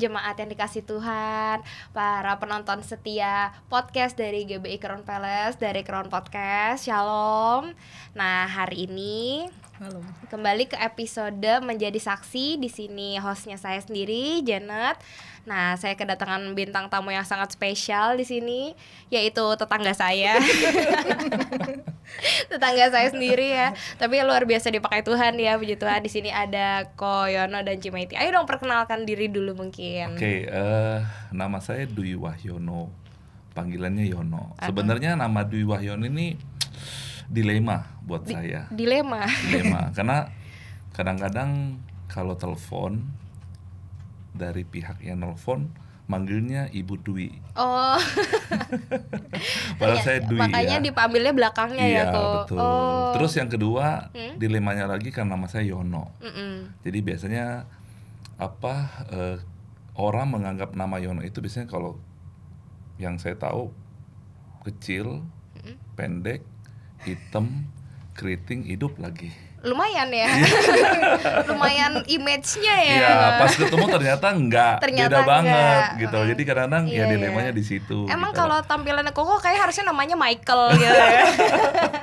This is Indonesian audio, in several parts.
jemaat yang dikasih Tuhan, para penonton setia podcast dari GBI Crown Palace, dari Crown Podcast. Shalom. Nah, hari ini Halo. Kembali ke episode menjadi saksi di sini hostnya saya sendiri Janet Nah, saya kedatangan bintang tamu yang sangat spesial di sini yaitu tetangga saya. tetangga saya sendiri ya. Tapi luar biasa dipakai Tuhan ya, begitu Tuhan. Di sini ada Koyono dan Cimaiti. Ayo dong perkenalkan diri dulu mungkin. Oke, okay, uh, eh, nama saya Dwi Wahyono. Panggilannya Yono. Sebenarnya nama Dwi Wahyono ini dilema buat di saya. Dilema. Dilema karena kadang-kadang kalau telepon dari pihak yang nelfon manggilnya Ibu Dwi. Oh. Padahal ya, saya Dwi makanya ya. dipanggilnya belakangnya ya, iya, ya kok. Betul. Oh. Terus yang kedua hmm? dilemanya lagi karena nama saya Yono. Mm -mm. Jadi biasanya apa eh, orang menganggap nama Yono itu biasanya kalau yang saya tahu kecil, mm -mm. pendek, hitam, keriting, hidup lagi lumayan ya iya. lumayan image-nya ya ya pas ketemu ternyata enggak ternyata beda enggak. banget gitu hmm. jadi kadang-kadang yeah, ya iya, iya. dilemanya yeah. di situ emang gitu. kalau tampilannya koko kayak harusnya namanya Michael gitu ya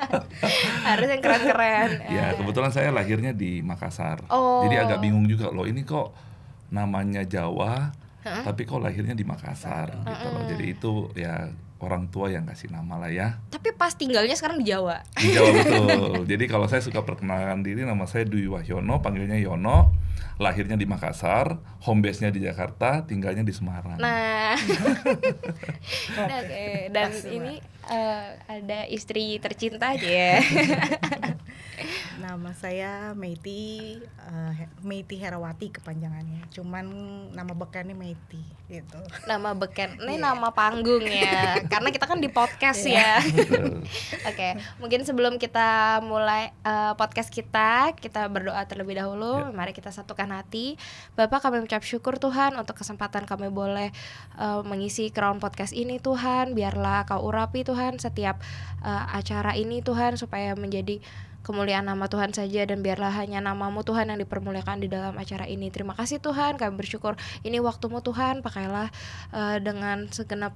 harus yang keren-keren ya kebetulan saya lahirnya di Makassar oh. jadi agak bingung juga loh ini kok namanya Jawa huh? tapi kok lahirnya di Makassar hmm. gitu loh jadi itu ya orang tua yang kasih nama lah ya. Tapi pas tinggalnya sekarang di Jawa. Di Jawa betul. Jadi kalau saya suka perkenalkan diri nama saya Dwi Wahyono, panggilnya Yono. Lahirnya di Makassar, home base-nya di Jakarta, tinggalnya di Semarang. Nah. nah Dan ini uh, ada istri tercinta aja ya. nama saya Meiti uh, Meiti Herawati kepanjangannya. Cuman nama bekannya Meiti itu Nama beken, ini yeah. nama panggung ya, karena kita kan di podcast yeah. ya. Oke, okay. mungkin sebelum kita mulai uh, podcast kita, kita berdoa terlebih dahulu. Yeah. Mari kita satukan hati. Bapak kami mengucap syukur Tuhan untuk kesempatan kami boleh uh, mengisi crown podcast ini Tuhan. Biarlah Kau urapi Tuhan setiap uh, acara ini Tuhan supaya menjadi kemuliaan nama Tuhan saja dan biarlah hanya namamu Tuhan yang dipermuliakan di dalam acara ini. Terima kasih Tuhan, kami bersyukur ini waktumu Tuhan, pakailah uh, dengan segenap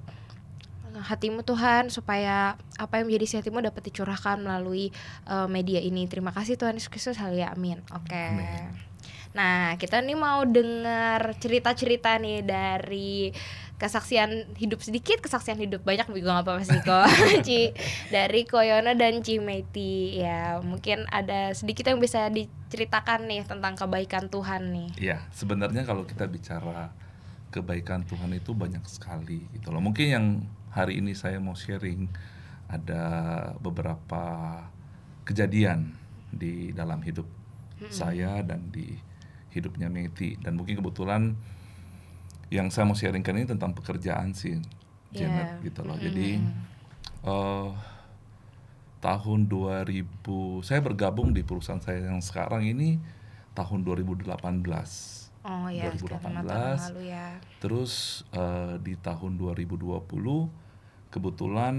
eh, hatimu Tuhan supaya apa yang menjadi hatimu dapat dicurahkan melalui uh, media ini. Terima kasih Tuhan Yesus Kristus. Haleluya. Amin. Oke. Okay. Nah, kita nih mau dengar cerita-cerita nih dari kesaksian hidup sedikit, kesaksian hidup banyak juga gak apa-apa sih kok. Ci dari Koyono dan Cimeti ya mungkin ada sedikit yang bisa diceritakan nih tentang kebaikan Tuhan nih. Iya sebenarnya kalau kita bicara kebaikan Tuhan itu banyak sekali gitu loh. Mungkin yang hari ini saya mau sharing ada beberapa kejadian di dalam hidup hmm. saya dan di hidupnya Meti dan mungkin kebetulan yang saya mau sharingkan ini tentang pekerjaan sih iya. Janet yeah. gitu loh jadi uh, tahun 2000 saya bergabung di perusahaan saya yang sekarang ini tahun 2018 Oh ya, 2018 lalu ya. Terus uh, di tahun 2020 kebetulan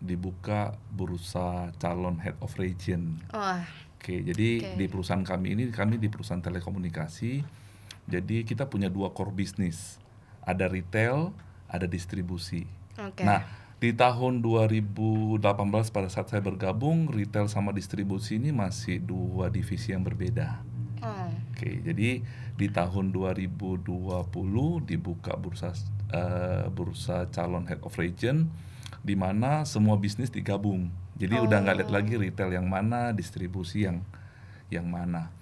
dibuka bursa calon head of region. Oh. Oke, okay, jadi okay. di perusahaan kami ini kami di perusahaan telekomunikasi jadi kita punya dua core bisnis. Ada retail, ada distribusi. Okay. Nah, di tahun 2018 pada saat saya bergabung, retail sama distribusi ini masih dua divisi yang berbeda. Hmm. Oke, jadi di tahun 2020 dibuka bursa uh, bursa calon head of region di mana semua bisnis digabung. Jadi oh. udah nggak oh. lihat lagi retail yang mana, distribusi yang yang mana.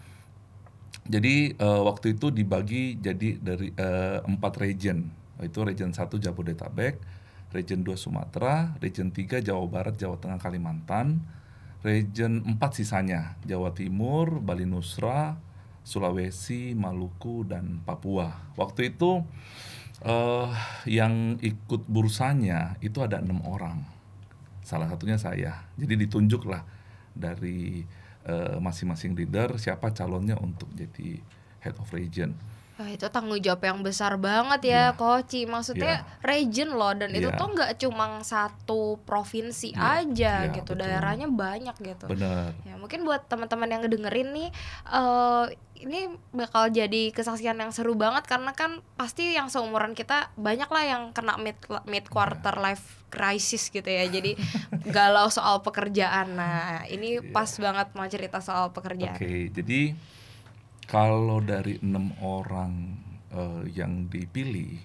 Jadi uh, waktu itu dibagi jadi dari eh, empat uh, region. Itu region 1 Jabodetabek, region 2 Sumatera, region 3 Jawa Barat, Jawa Tengah, Kalimantan, region 4 sisanya Jawa Timur, Bali Nusra, Sulawesi, Maluku dan Papua. Waktu itu uh, yang ikut bursanya itu ada enam orang. Salah satunya saya. Jadi ditunjuklah dari Eh, masing-masing leader siapa calonnya untuk jadi head of region. Wah, itu tanggung jawab yang besar banget ya, yeah. Koci. Maksudnya yeah. region loh dan yeah. itu iya. tuh nggak cuma satu provinsi yeah. aja yeah, gitu, betul. daerahnya banyak gitu. Benar. Ya, mungkin buat teman-teman yang ngedengerin nih uh, ini bakal jadi kesaksian yang seru banget karena kan pasti yang seumuran kita banyak lah yang kena mid mid quarter iya. life crisis gitu ya jadi galau soal pekerjaan nah ini yeah. pas banget mau cerita soal pekerjaan. Oke okay, jadi kalau dari enam orang uh, yang dipilih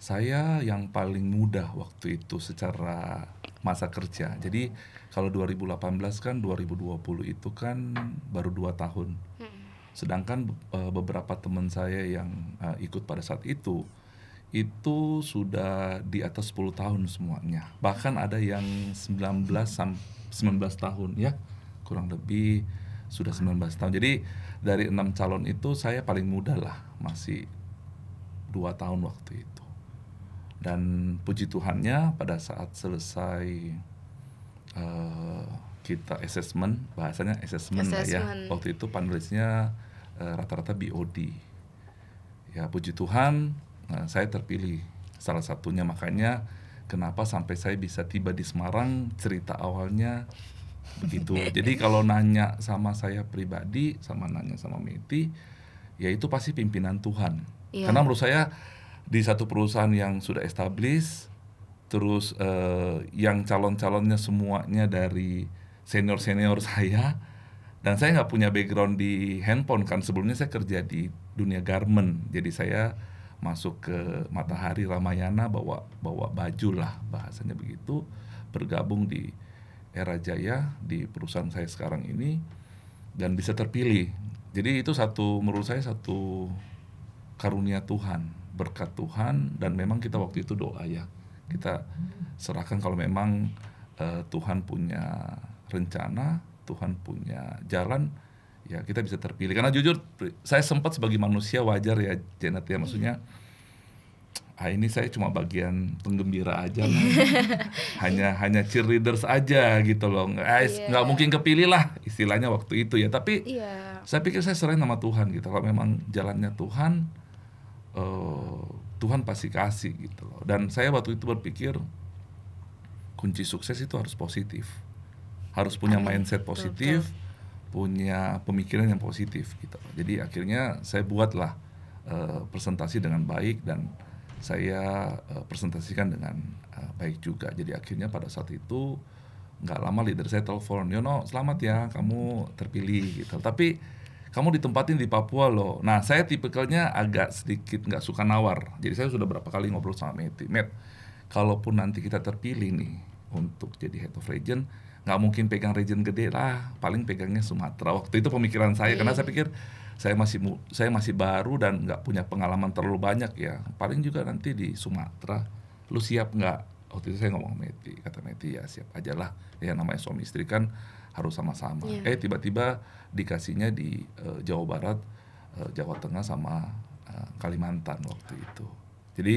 saya yang paling mudah waktu itu secara masa kerja jadi kalau 2018 kan 2020 itu kan baru dua tahun Sedangkan uh, beberapa teman saya yang uh, ikut pada saat itu itu sudah di atas 10 tahun semuanya. Bahkan ada yang 19 19 tahun ya. Kurang lebih sudah 19 tahun. Jadi dari enam calon itu saya paling muda lah, masih dua tahun waktu itu. Dan puji Tuhannya pada saat selesai uh, kita assessment bahasanya assessment, ya. assessment. ya waktu itu panelisnya uh, eh, rata-rata BOD ya puji Tuhan uh, saya terpilih salah satunya makanya kenapa sampai saya bisa tiba di Semarang cerita awalnya begitu jadi kalau nanya sama saya pribadi sama nanya sama Miti ya itu pasti pimpinan Tuhan yeah. karena menurut saya di satu perusahaan yang sudah established terus uh, yang calon-calonnya semuanya dari senior senior saya dan saya nggak punya background di handphone kan sebelumnya saya kerja di dunia garment jadi saya masuk ke Matahari Ramayana bawa bawa baju lah bahasanya begitu bergabung di Era Jaya di perusahaan saya sekarang ini dan bisa terpilih jadi itu satu menurut saya satu karunia Tuhan berkat Tuhan dan memang kita waktu itu doa ya kita serahkan kalau memang uh, Tuhan punya rencana, Tuhan punya jalan, ya kita bisa terpilih. Karena jujur, saya sempat sebagai manusia wajar ya, Janet ya, maksudnya ah ini saya cuma bagian penggembira aja lah. hanya hanya cheerleaders aja gitu loh nggak yeah. Iya. nggak mungkin kepilih lah istilahnya waktu itu ya tapi yeah. saya pikir saya sering nama Tuhan gitu kalau memang jalannya Tuhan uh, Tuhan pasti kasih gitu loh dan saya waktu itu berpikir kunci sukses itu harus positif harus punya mindset positif, betul, punya pemikiran yang positif gitu. Jadi akhirnya saya buatlah uh, presentasi dengan baik dan saya uh, presentasikan dengan uh, baik juga. Jadi akhirnya pada saat itu nggak lama leader saya telepon, Yono selamat ya kamu terpilih gitu. Tapi kamu ditempatin di Papua loh. Nah saya tipikalnya agak sedikit nggak suka nawar. Jadi saya sudah berapa kali ngobrol sama Meti. Met, kalaupun nanti kita terpilih nih untuk jadi head of region, nggak mungkin pegang region gede lah paling pegangnya Sumatera waktu itu pemikiran saya karena saya iya. pikir saya masih saya masih baru dan nggak punya pengalaman terlalu banyak ya paling juga nanti di Sumatera lu siap nggak waktu itu saya ngomong Meti kata Meti ya siap aja lah ya namanya suami istri kan harus sama-sama yeah. eh tiba-tiba dikasihnya di uh, Jawa Barat uh, Jawa Tengah sama uh, Kalimantan waktu itu jadi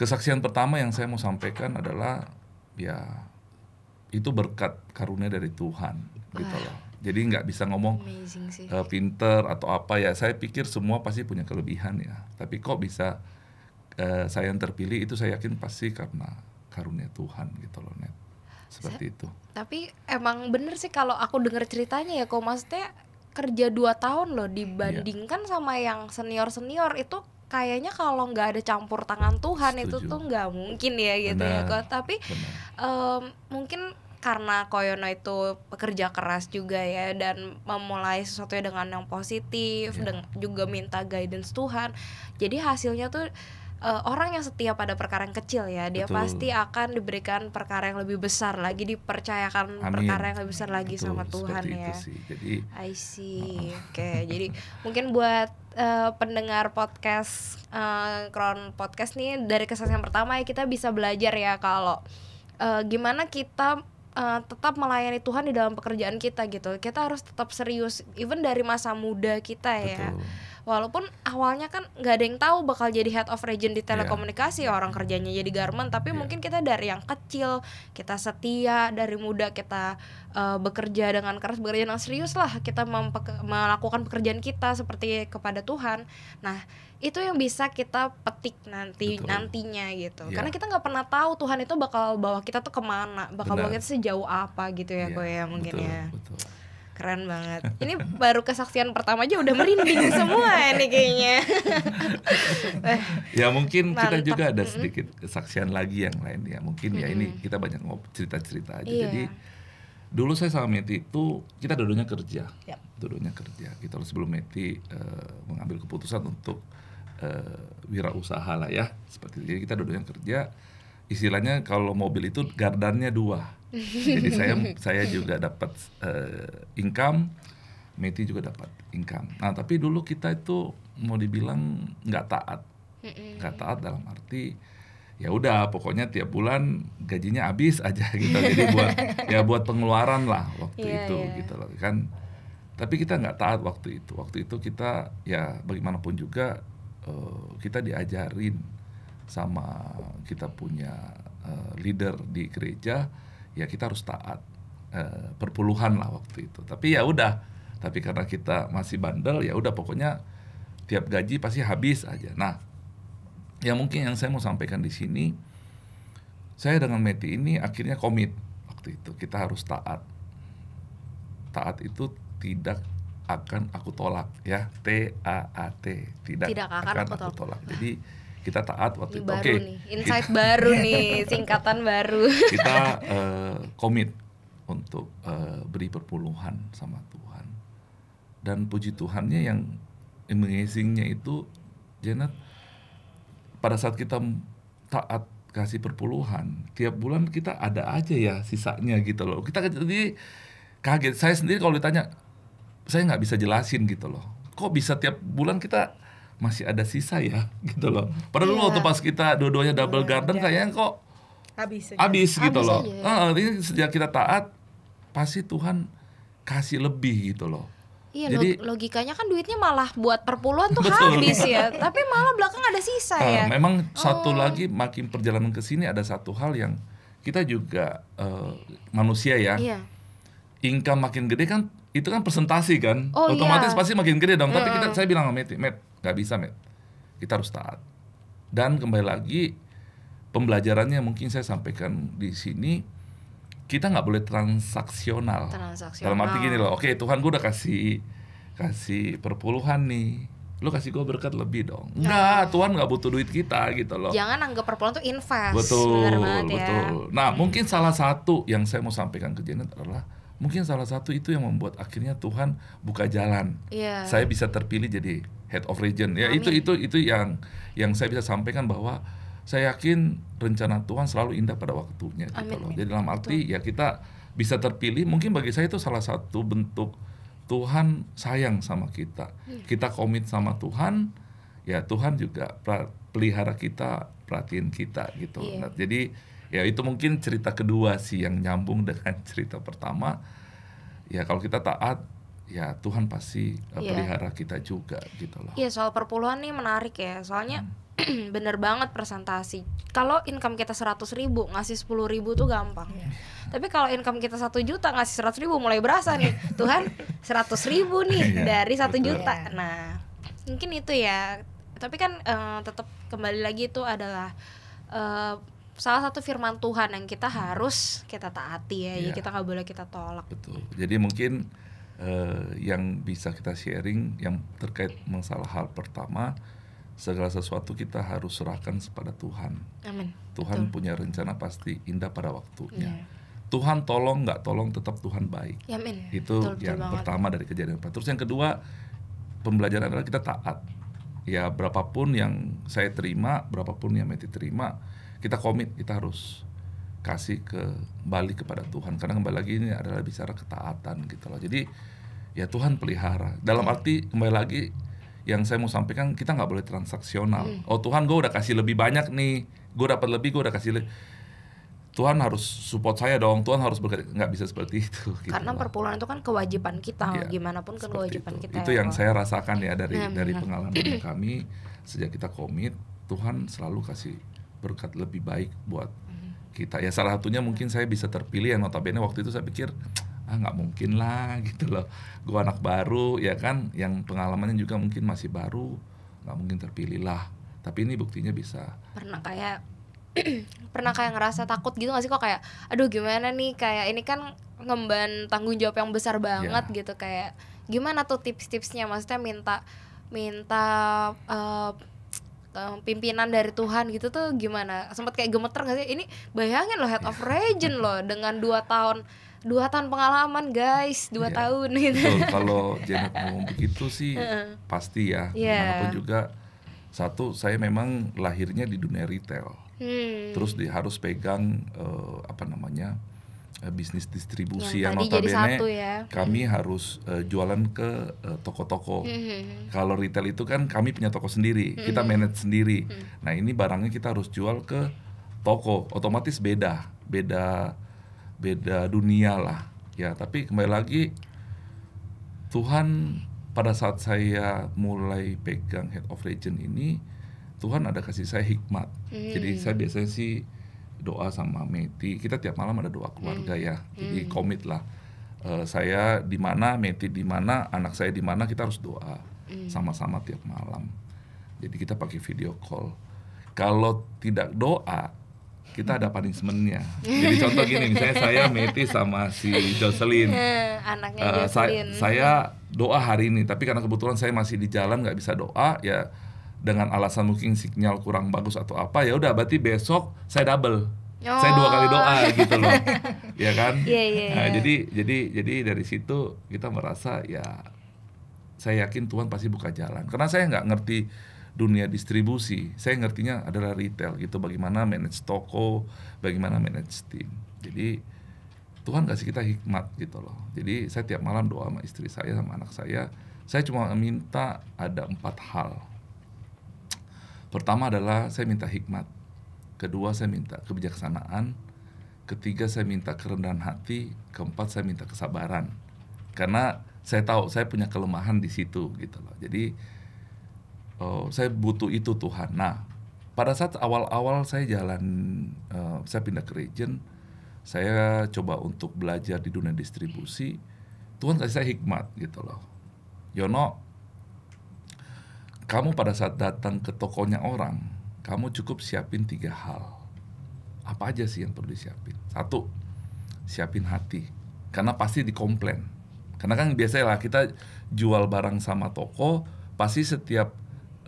kesaksian pertama yang saya mau sampaikan adalah ya itu berkat karunia dari Tuhan gitu Wah. gitu loh jadi nggak bisa ngomong uh, pinter atau apa ya saya pikir semua pasti punya kelebihan ya tapi kok bisa uh, saya yang terpilih itu saya yakin pasti karena karunia Tuhan gitu loh net seperti saya, itu tapi emang bener sih kalau aku dengar ceritanya ya kok maksudnya kerja dua tahun loh iya. dibandingkan iya. sama yang senior senior itu kayaknya kalau nggak ada campur tangan Tuhan Setuju. itu tuh nggak mungkin ya gitu ya, Benar. ya kok tapi um, mungkin karena Koyono itu pekerja keras juga ya dan memulai sesuatu ya dengan yang positif yeah. dan juga minta guidance Tuhan. Jadi hasilnya tuh uh, orang yang setia pada perkara yang kecil ya, dia Betul. pasti akan diberikan perkara yang lebih besar lagi dipercayakan Amin. perkara yang lebih besar lagi Betul, sama Tuhan ya. Jadi I see. Uh. Oke, okay, jadi mungkin buat uh, pendengar podcast uh, Crown Podcast nih dari kesan yang pertama ya kita bisa belajar ya kalau uh, gimana kita uh, tetap melayani Tuhan di dalam pekerjaan kita gitu. Kita harus tetap serius, even dari masa muda kita ya. Walaupun awalnya kan nggak ada yang tahu bakal jadi head of region di iya. telekomunikasi yeah. orang iya. kerjanya jadi garment, tapi yeah. mungkin kita dari yang kecil kita setia dari muda kita uh, bekerja dengan keras bekerja dengan serius lah kita melakukan pekerjaan kita seperti kepada Tuhan. Nah itu yang bisa kita petik nanti Betul. nantinya gitu ya. karena kita nggak pernah tahu Tuhan itu bakal bawa kita tuh kemana bakal Benar. bawa kita sejauh apa gitu ya kok iya, ya mungkin ya keren banget ini baru kesaksian pertama aja udah merinding semua ini kayaknya eh, ya mungkin Mantap. kita juga ada sedikit kesaksian lagi yang lain ya mungkin -hmm. ya ini kita banyak ngobrol cerita cerita aja iya. jadi dulu saya sama Meti itu kita dulunya kerja, yep. dulunya kerja. Kita gitu. sebelum Meti uh, mengambil keputusan untuk uh, wirausaha lah ya seperti itu. Jadi kita duduk yang kerja. Istilahnya kalau mobil itu gardannya dua. Jadi saya saya juga dapat uh, income, Meti juga dapat income. Nah tapi dulu kita itu mau dibilang nggak taat, nggak taat dalam arti ya udah pokoknya tiap bulan gajinya habis aja gitu jadi buat ya buat pengeluaran lah waktu yeah, itu yeah. gitu loh kan tapi kita nggak taat waktu itu waktu itu kita ya bagaimanapun juga Eh, kita diajarin sama kita punya uh, leader di gereja ya kita harus taat uh, perpuluhan lah waktu itu tapi ya udah tapi karena kita masih bandel ya udah pokoknya tiap gaji pasti habis aja nah yang mungkin yang saya mau sampaikan di sini saya dengan Meti ini akhirnya komit waktu itu kita harus taat taat itu tidak akan aku tolak ya T A A T tidak, tidak akan, akan aku, tolak. aku tolak. Jadi kita taat waktu itu. Oke. Okay. Nih. Insight kita, baru nih, singkatan baru. kita uh, komit untuk uh, beri perpuluhan sama Tuhan. Dan puji Tuhannya yang amazingnya itu Janet pada saat kita taat kasih perpuluhan tiap bulan kita ada aja ya sisanya gitu loh kita jadi kaget saya sendiri kalau ditanya saya nggak bisa jelasin gitu loh kok bisa tiap bulan kita masih ada sisa ya gitu loh padahal dulu iya. waktu pas kita dua-duanya iya, double garden iya. kayaknya kok habis habis gitu loh aja. Uh, ini sejak kita taat pasti Tuhan kasih lebih gitu loh Iya, Jadi, logikanya kan duitnya malah buat perpuluhan tuh betul. habis ya, tapi malah belakang ada sisa uh, ya. Memang oh. satu lagi makin perjalanan ke sini ada satu hal yang kita juga uh, manusia ya. Iya. Income makin gede kan itu kan presentasi kan oh, iya. otomatis iya. pasti makin gede dong tapi kita saya bilang sama met met nggak bisa met kita harus taat dan kembali lagi pembelajarannya mungkin saya sampaikan di sini kita nggak boleh transaksional. transaksional dalam arti gini loh oke okay, Tuhan gue udah kasih kasih perpuluhan nih lo kasih gue berkat lebih dong enggak iya. Tuhan nggak butuh duit kita gitu loh jangan anggap perpuluhan tuh invest betul ya. betul ya. nah mungkin salah satu yang saya mau sampaikan ke Janet adalah mungkin salah satu itu yang membuat akhirnya Tuhan buka jalan. Yeah. Saya bisa terpilih jadi head of region. Ya Amin. itu itu itu yang yang saya bisa sampaikan bahwa saya yakin rencana Tuhan selalu indah pada waktunya gitu Amin. gitu loh. Jadi dalam arti Betul. ya kita bisa terpilih mungkin bagi saya itu salah satu bentuk Tuhan sayang sama kita. Yeah. Kita komit sama Tuhan, ya Tuhan juga pelihara kita, perhatiin kita gitu. Yeah. Nah, jadi ya itu mungkin cerita kedua sih yang nyambung dengan cerita pertama ya kalau kita taat ya Tuhan pasti yeah. Iya. pelihara kita juga gitu loh. Iya, yeah, soal perpuluhan nih menarik ya. Soalnya hmm. bener banget presentasi. Kalau income kita seratus ribu, ngasih sepuluh ribu tuh gampang. Yeah. Tapi kalau income kita satu juta, ngasih seratus ribu mulai berasa nih. Tuhan seratus ribu nih yeah, dari satu juta. Yeah. Nah, mungkin itu ya. Tapi kan uh, eh, tetap kembali lagi itu adalah uh, salah satu firman Tuhan yang kita harus kita taati ya, ya iya. kita nggak boleh kita tolak. Betul. Jadi mungkin uh, yang bisa kita sharing yang terkait masalah hal pertama segala sesuatu kita harus serahkan kepada Tuhan. Amin. Tuhan Betul. punya rencana pasti indah pada waktunya. Yeah. Tuhan tolong nggak tolong tetap Tuhan baik. Ya, amin. Itu betul, betul yang banget. pertama dari kejadian. Terus yang kedua pembelajaran adalah kita taat. Ya berapapun yang saya terima, berapapun yang Meti terima, kita komit kita harus kasih kembali kepada Tuhan karena kembali lagi ini adalah bicara ketaatan gitu loh jadi ya Tuhan pelihara dalam arti kembali lagi yang saya mau sampaikan kita nggak boleh transaksional hmm. oh Tuhan gue udah kasih lebih banyak nih gue dapat lebih gue udah kasih lebih Tuhan harus support saya dong Tuhan harus nggak bisa seperti itu gitu karena perpuluhan itu kan kewajiban kita ya, gimana pun kan kewajiban itu. kita itu ya, yang saya rasakan ya dari hmm, dari hmm. pengalaman kami sejak kita komit Tuhan selalu kasih berkat lebih baik buat mm-hmm. kita ya salah satunya mungkin saya bisa terpilih yang notabene waktu itu saya pikir ah nggak mungkin lah gitu loh gue anak baru ya kan yang pengalamannya juga mungkin masih baru nggak mungkin terpilih lah tapi ini buktinya bisa pernah kayak pernah kayak ngerasa takut gitu gak sih kok kayak aduh gimana nih kayak ini kan ngemban tanggung jawab yang besar banget yeah. gitu kayak gimana tuh tips-tipsnya maksudnya minta minta uh, Eh, pimpinan dari Tuhan gitu tuh gimana? Sempat kayak gemeter gak sih? Ini bayangin loh Head of Region loh dengan dua tahun dua tahun pengalaman guys dua yeah. tahun gitu. so, Kalau jangan ngomong begitu sih pasti ya. Yeah. Manapun juga satu saya memang lahirnya di dunia retail. Hmm. Terus di, harus pegang uh, apa namanya? Eh, bisnis distribusi yang, yang notabene satu ya. kami hmm. harus uh, jualan ke toko eh, toko-toko. Hmm, hmm, hmm. Kalau retail itu kan kami punya toko sendiri, hmm. kita hmm. manage sendiri. Hmm. Nah ini barangnya kita harus jual ke toko, otomatis beda, beda, beda dunia lah. Ya tapi kembali lagi Tuhan pada saat saya mulai pegang head of region ini Tuhan ada kasih saya hikmat. Hmm. Jadi saya biasanya sih doa sama Meti kita tiap malam ada doa keluarga hmm. ya jadi hmm. komit lah uh, saya di mana Meti di mana anak saya di mana kita harus doa sama hmm. sama-sama tiap malam jadi kita pakai video call kalau tidak doa kita ada punishmentnya. Jadi contoh gini, misalnya saya Meti sama si Jocelyn, anaknya uh, eh, Saya, saya doa hari ini, tapi karena kebetulan saya masih di jalan nggak bisa doa, ya dengan alasan mungkin sinyal kurang bagus atau apa ya udah berarti besok saya double oh. saya dua kali doa gitu loh ya kan yeah, iya, iya, yeah, yeah. jadi jadi jadi dari situ kita merasa ya saya yakin Tuhan pasti buka jalan karena saya nggak ngerti dunia distribusi saya ngertinya adalah retail gitu bagaimana manage toko bagaimana manage tim jadi Tuhan kasih kita hikmat gitu loh jadi saya tiap malam doa sama istri saya sama anak saya saya cuma minta ada empat hal Pertama adalah saya minta hikmat. Kedua saya minta kebijaksanaan. Ketiga saya minta kerendahan hati. Keempat saya minta kesabaran. Karena saya tahu saya punya kelemahan di situ gitu loh. Jadi oh, saya butuh itu Tuhan. Nah, pada saat awal-awal saya jalan uh, saya pindah ke region, saya coba untuk belajar di dunia distribusi. Tuhan kasih saya hikmat gitu loh. Yono, kamu pada saat datang ke tokonya orang, kamu cukup siapin tiga hal. Apa aja sih yang perlu disiapin? Satu, siapin hati. Karena pasti dikomplain. Karena kan biasanya lah kita jual barang sama toko, pasti setiap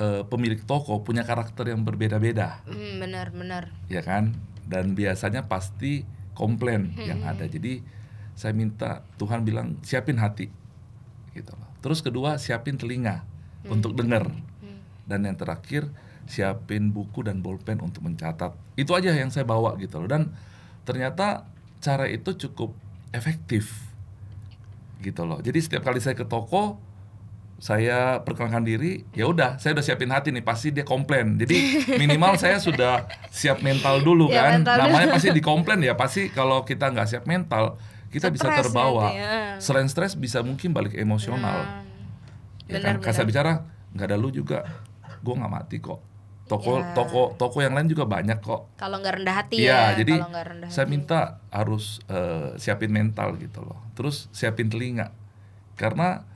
uh, pemilik toko punya karakter yang berbeda-beda. Mm, benar, benar. Ya kan? Dan biasanya pasti komplain hmm. yang ada. Jadi saya minta Tuhan bilang siapin hati. Gitu loh. Terus kedua, siapin telinga hmm. untuk dengar. Hmm. Dan yang terakhir siapin buku dan bolpen untuk mencatat. Itu aja yang saya bawa gitu loh. Dan ternyata cara itu cukup efektif gitu loh. Jadi setiap kali saya ke toko saya perkenalkan diri, ya udah, saya udah siapin hati nih, pasti dia komplain. Jadi minimal saya sudah siap mental dulu ya, kan. Mental Namanya dulu. pasti dikomplain ya, pasti kalau kita nggak siap mental, kita stress bisa terbawa. Gitu ya. Selain stres bisa mungkin balik emosional. Nah ya kan bicara nggak ada lu juga gue nggak mati kok toko ya. toko toko yang lain juga banyak kok kalau nggak rendah hati ya, ya jadi rendah hati. saya minta harus uh, siapin mental gitu loh terus siapin telinga karena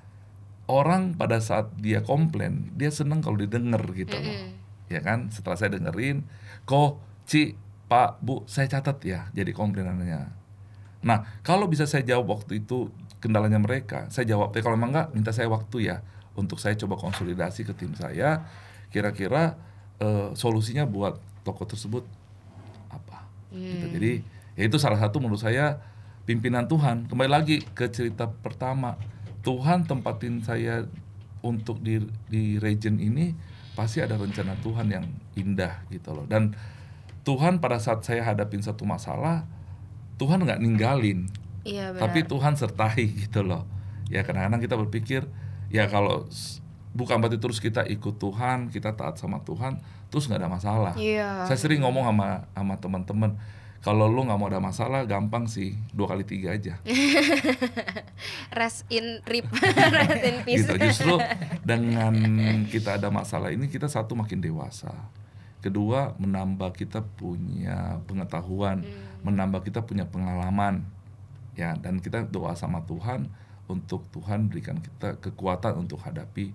orang pada saat dia komplain dia seneng kalau didengar gitu mm -hmm. loh ya kan setelah saya dengerin kok ci pak bu saya catat ya jadi komplainannya nah kalau bisa saya jawab waktu itu kendalanya mereka saya jawab tapi kalau emang enggak minta saya waktu ya untuk saya coba konsolidasi ke tim saya kira-kira uh, solusinya buat toko tersebut apa hmm. gitu. jadi ya itu salah satu menurut saya pimpinan Tuhan kembali lagi ke cerita pertama Tuhan tempatin saya untuk di di region ini pasti ada rencana Tuhan yang indah gitu loh dan Tuhan pada saat saya hadapin satu masalah Tuhan nggak ninggalin iya, tapi Tuhan sertai gitu loh ya kadang-kadang kita berpikir ya kalau bukan berarti terus kita ikut Tuhan kita taat sama Tuhan terus nggak ada masalah yeah. saya sering ngomong sama sama teman-teman kalau lu nggak mau ada masalah gampang sih dua kali tiga aja rest in rip rest in peace gitu. justru dengan kita ada masalah ini kita satu makin dewasa kedua menambah kita punya pengetahuan hmm. menambah kita punya pengalaman ya dan kita doa sama Tuhan untuk Tuhan berikan kita kekuatan untuk hadapi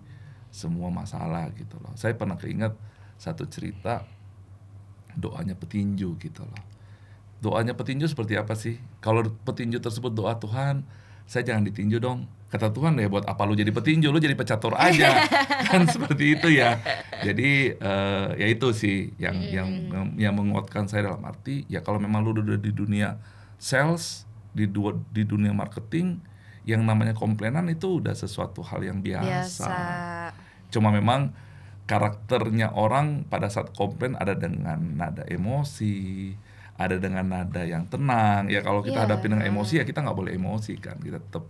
semua masalah gitu loh. Saya pernah keinget satu cerita doanya petinju gitu loh. Doanya petinju seperti apa sih? Kalau petinju tersebut doa Tuhan, saya jangan ditinju dong. Kata Tuhan ya buat apa lu jadi petinju, lu jadi pecatur aja. kan seperti itu ya. Jadi uh, ya itu sih yang hmm. yang yang menguatkan saya dalam arti ya kalau memang lu udah di dunia sales, di di dunia marketing, yang namanya komplainan itu udah sesuatu hal yang biasa. biasa. Cuma memang karakternya orang pada saat komplain ada dengan nada emosi, ada dengan nada yang tenang. Ya kalau kita yeah. hadapi dengan emosi ya kita nggak boleh emosi kan, kita tetap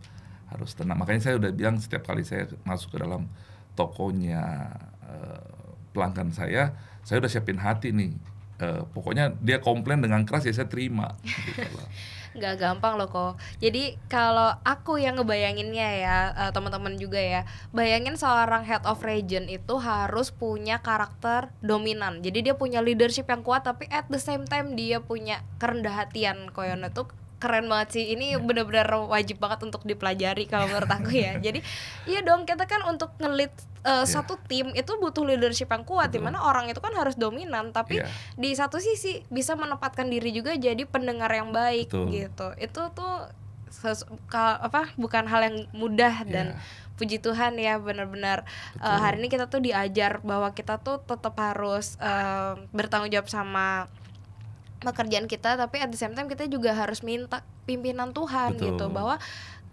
harus tenang. Makanya saya udah bilang setiap kali saya masuk ke dalam tokonya eh, pelanggan saya, saya udah siapin hati nih. Eh, pokoknya dia komplain dengan keras ya saya terima. Gitu nggak gampang loh kok jadi kalau aku yang ngebayanginnya ya uh, teman-teman juga ya bayangin seorang head of region itu harus punya karakter dominan jadi dia punya leadership yang kuat tapi at the same time dia punya kerendah hatian koyone tuh keren banget sih ini ya. benar-benar wajib banget untuk dipelajari kalau menurut aku ya jadi iya dong kita kan untuk ngelit uh, eh, yeah. satu tim itu butuh leadership yang kuat Betul. dimana orang itu kan harus dominan tapi yeah. di satu sisi bisa menempatkan diri juga jadi pendengar yang baik Betul. gitu itu tuh ses- ka- apa bukan hal yang mudah yeah. dan puji Tuhan ya benar-benar uh, hari ini kita tuh diajar bahwa kita tuh tetap harus uh, bertanggung jawab sama pekerjaan kita tapi at the same time kita juga harus minta pimpinan Tuhan gitu. Betul. gitu bahwa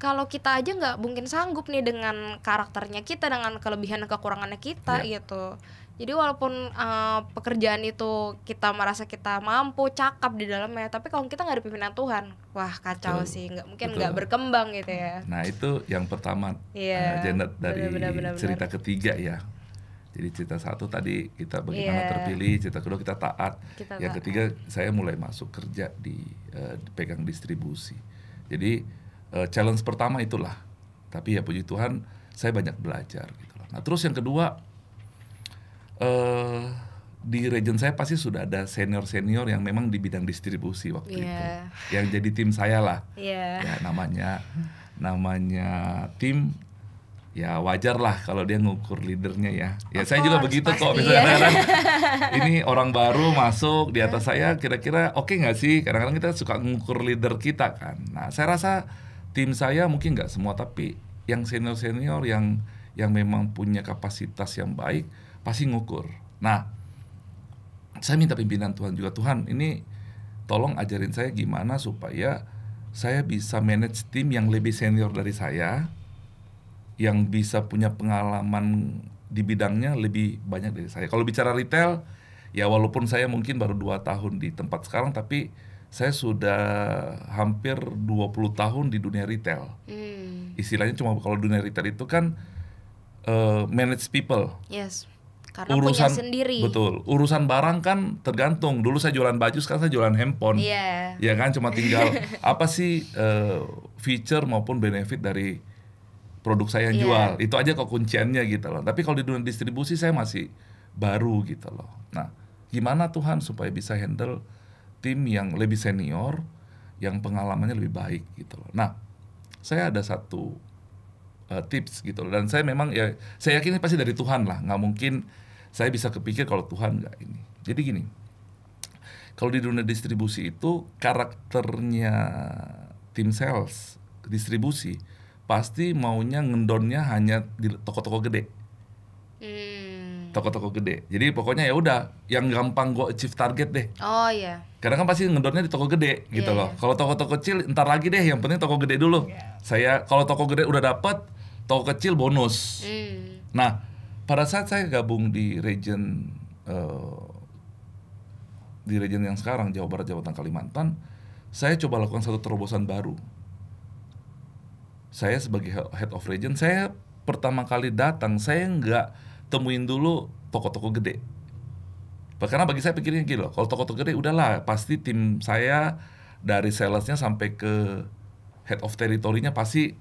kalau kita aja nggak mungkin sanggup nih dengan karakternya kita dengan kelebihan dan kekurangannya kita yeah. gitu jadi walaupun uh, pekerjaan itu kita merasa kita mampu cakap di dalamnya tapi kalau kita nggak ada pimpinan Tuhan wah kacau Betul. sih nggak mungkin nggak berkembang gitu ya nah itu yang pertama yeah. uh, Janet dari benar, benar, benar, cerita ketiga ya jadi cerita satu tadi kita bagaimana yeah. terpilih cerita kedua kita taat kita yang taat. ketiga saya mulai masuk kerja di uh, pegang distribusi jadi uh, challenge pertama itulah. Tapi ya puji Tuhan saya banyak belajar gitu loh. Nah, terus yang kedua uh, di region saya pasti sudah ada senior-senior yang memang di bidang distribusi waktu yeah. itu. Yang jadi tim saya lah. Yeah. Ya namanya namanya tim ya wajar lah kalau dia ngukur leadernya ya. Ya of saya course, juga begitu kok misalnya kadang ini orang baru masuk di atas saya kira-kira oke okay nggak sih? Kadang-kadang kita suka ngukur leader kita kan. Nah saya rasa tim saya mungkin nggak semua tapi yang senior senior yang yang memang punya kapasitas yang baik pasti ngukur. Nah, saya minta pimpinan Tuhan juga Tuhan ini tolong ajarin saya gimana supaya saya bisa manage tim yang lebih senior dari saya yang bisa punya pengalaman di bidangnya lebih banyak dari saya. Kalau bicara retail, ya walaupun saya mungkin baru dua tahun di tempat sekarang, tapi saya sudah hampir 20 tahun di dunia retail. Hmm. Istilahnya cuma kalau dunia retail itu kan uh, manage people. Yes. Karena urusan, punya sendiri. Betul. Urusan barang kan tergantung. Dulu saya jualan baju, sekarang saya jualan handphone. Iya. Yeah. Ya kan cuma tinggal apa sih uh, feature maupun benefit dari produk saya yang yeah. jual. Itu aja kok kunciannya gitu loh. Tapi kalau di dunia distribusi saya masih baru gitu loh. Nah, gimana Tuhan supaya bisa handle tim yang lebih senior, yang pengalamannya lebih baik gitu loh. Nah, saya ada satu uh, tips gitu loh. Dan saya memang ya saya yakin ini pasti dari Tuhan lah. Nggak mungkin saya bisa kepikir kalau Tuhan nggak ini. Jadi gini, kalau di dunia distribusi itu karakternya tim sales distribusi pasti maunya ngendonnya hanya di toko-toko gede toko-toko gede. Jadi pokoknya ya udah yang gampang gua achieve target deh. Oh iya. Karena kan pasti ngedornya di toko gede iya, gitu yeah, loh. Yeah. Kalau toko-toko kecil ntar lagi deh, yang penting toko gede dulu. Yeah. Saya kalau toko gede udah dapet, toko kecil bonus. Mm. Nah, pada saat saya gabung di region uh, di region yang sekarang Jawa Barat, Jawa Tengah, Kalimantan, saya coba lakukan satu terobosan baru. Saya sebagai head of region, saya pertama kali datang, saya nggak temuin dulu toko-toko gede. Karena bagi saya pikirnya gitu, loh, kalau toko-toko gede udahlah pasti tim saya dari salesnya sampai ke head of territory-nya pasti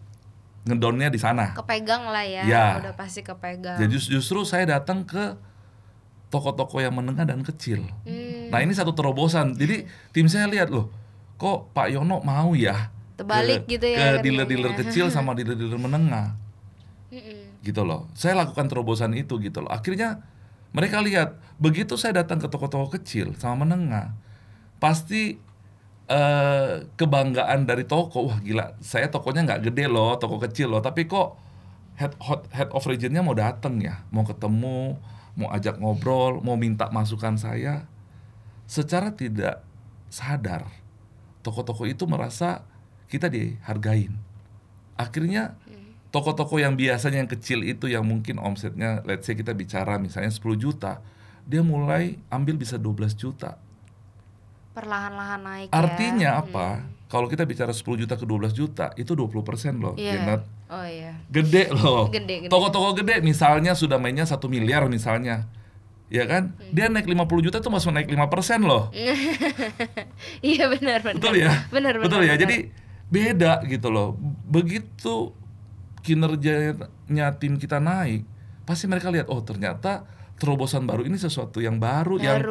ngedownnya di sana. Kepegang lah ya, ya. udah pasti kepegang. Jadi justru saya datang ke toko-toko yang menengah dan kecil. Hmm. Nah ini satu terobosan. Jadi tim saya lihat loh, kok Pak Yono mau ya terbalik ke, gitu ya ke dealer-dealer kecil sama dealer-dealer menengah. Mm-mm. gitu loh. Saya lakukan terobosan itu gitu loh. Akhirnya mereka lihat begitu saya datang ke toko-toko kecil sama menengah, pasti eh, kebanggaan dari toko wah gila saya tokonya nggak gede loh, toko kecil loh, tapi kok head hot, head of regionnya mau datang ya, mau ketemu, mau ajak ngobrol, mau minta masukan saya. Secara tidak sadar toko-toko itu merasa kita dihargain. Akhirnya Toko-toko yang biasanya yang kecil itu yang mungkin omsetnya let's say kita bicara misalnya 10 juta, dia mulai ambil bisa 12 juta. Perlahan-lahan naik ya. Artinya ya. apa? Hmm. Kalau kita bicara 10 juta ke 12 juta, itu 20% loh, yeah. Jenat. Oh iya. Yeah. Gede loh. Gede, gede. Toko-toko gede misalnya sudah mainnya satu miliar misalnya ya kan? Hmm. Dia naik 50 juta tuh masuk naik 5% loh. iya benar benar. Betul ya? Benar benar. Betul ya. Benar. Jadi beda gitu loh. Begitu kinerjanya tim kita naik, pasti mereka lihat oh ternyata terobosan baru ini sesuatu yang baru, baru. yang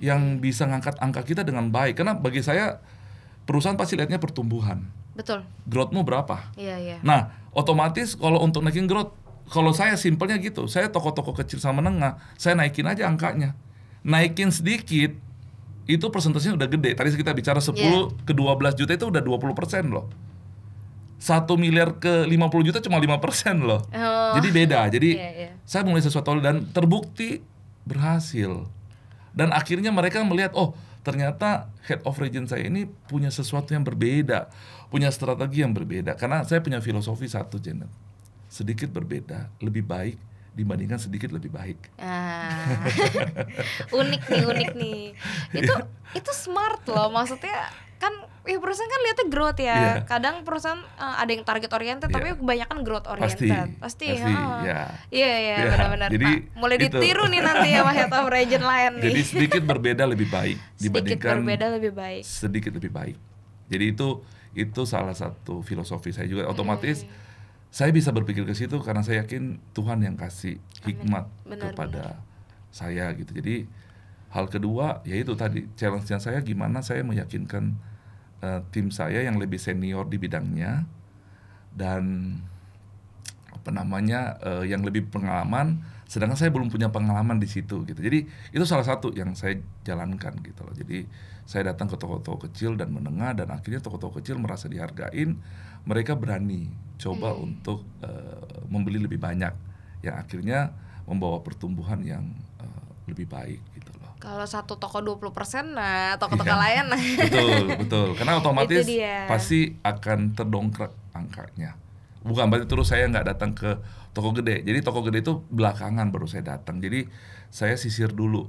yang bisa ngangkat angka kita dengan baik. Karena bagi saya perusahaan pasti lihatnya pertumbuhan. Betul. Growthmu berapa? Iya, iya. Nah, otomatis kalau untuk naikin growth, kalau saya simpelnya gitu, saya toko-toko kecil sama menengah, saya naikin aja angkanya. Naikin sedikit, itu persentasenya udah gede. Tadi kita bicara 10 iya. yeah. ke 12 juta itu udah 20% loh satu miliar ke 50 juta cuma lima persen loh. Oh. Jadi beda. Jadi yeah, yeah. saya mulai sesuatu dan terbukti berhasil. Dan akhirnya mereka melihat oh ternyata head of region saya ini punya sesuatu yang berbeda, punya strategi yang berbeda. Karena saya punya filosofi satu Janet, sedikit berbeda lebih baik dibandingkan sedikit lebih baik. Ah, unik nih, unik nih. Itu iya. itu smart loh, maksudnya kan ya perusahaan kan lihatnya growth ya. Yeah. Kadang perusahaan uh, ada yang target oriented yeah. tapi iya. kebanyakan growth oriented. Pasti. Pasti. Iya. iya iya iya benar-benar. Jadi nah, mulai itu. ditiru nih nanti ya head ya, of region lain nih. Jadi sedikit berbeda lebih baik dibandingkan sedikit berbeda lebih baik. Sedikit lebih baik. Jadi itu itu salah satu filosofi saya juga hmm. otomatis hmm. saya bisa berpikir ke situ karena saya yakin Tuhan yang kasih hikmat Benar, kepada benar. saya gitu. Jadi hal kedua yaitu tadi challenge-nya saya gimana saya meyakinkan uh, tim saya yang lebih senior di bidangnya dan apa namanya uh, yang lebih pengalaman sedangkan saya belum punya pengalaman di situ gitu jadi itu salah satu yang saya jalankan gitu loh jadi saya datang ke toko-toko kecil dan menengah dan akhirnya toko-toko kecil merasa dihargain mereka berani coba hmm. untuk uh, membeli lebih banyak yang akhirnya membawa pertumbuhan yang uh, lebih baik kalau satu toko 20% nah toko-toko iya. lain. betul, betul. Karena otomatis pasti akan terdongkrak angkanya. Bukan berarti terus saya nggak datang ke toko gede. Jadi toko gede itu belakangan baru saya datang. Jadi saya sisir dulu.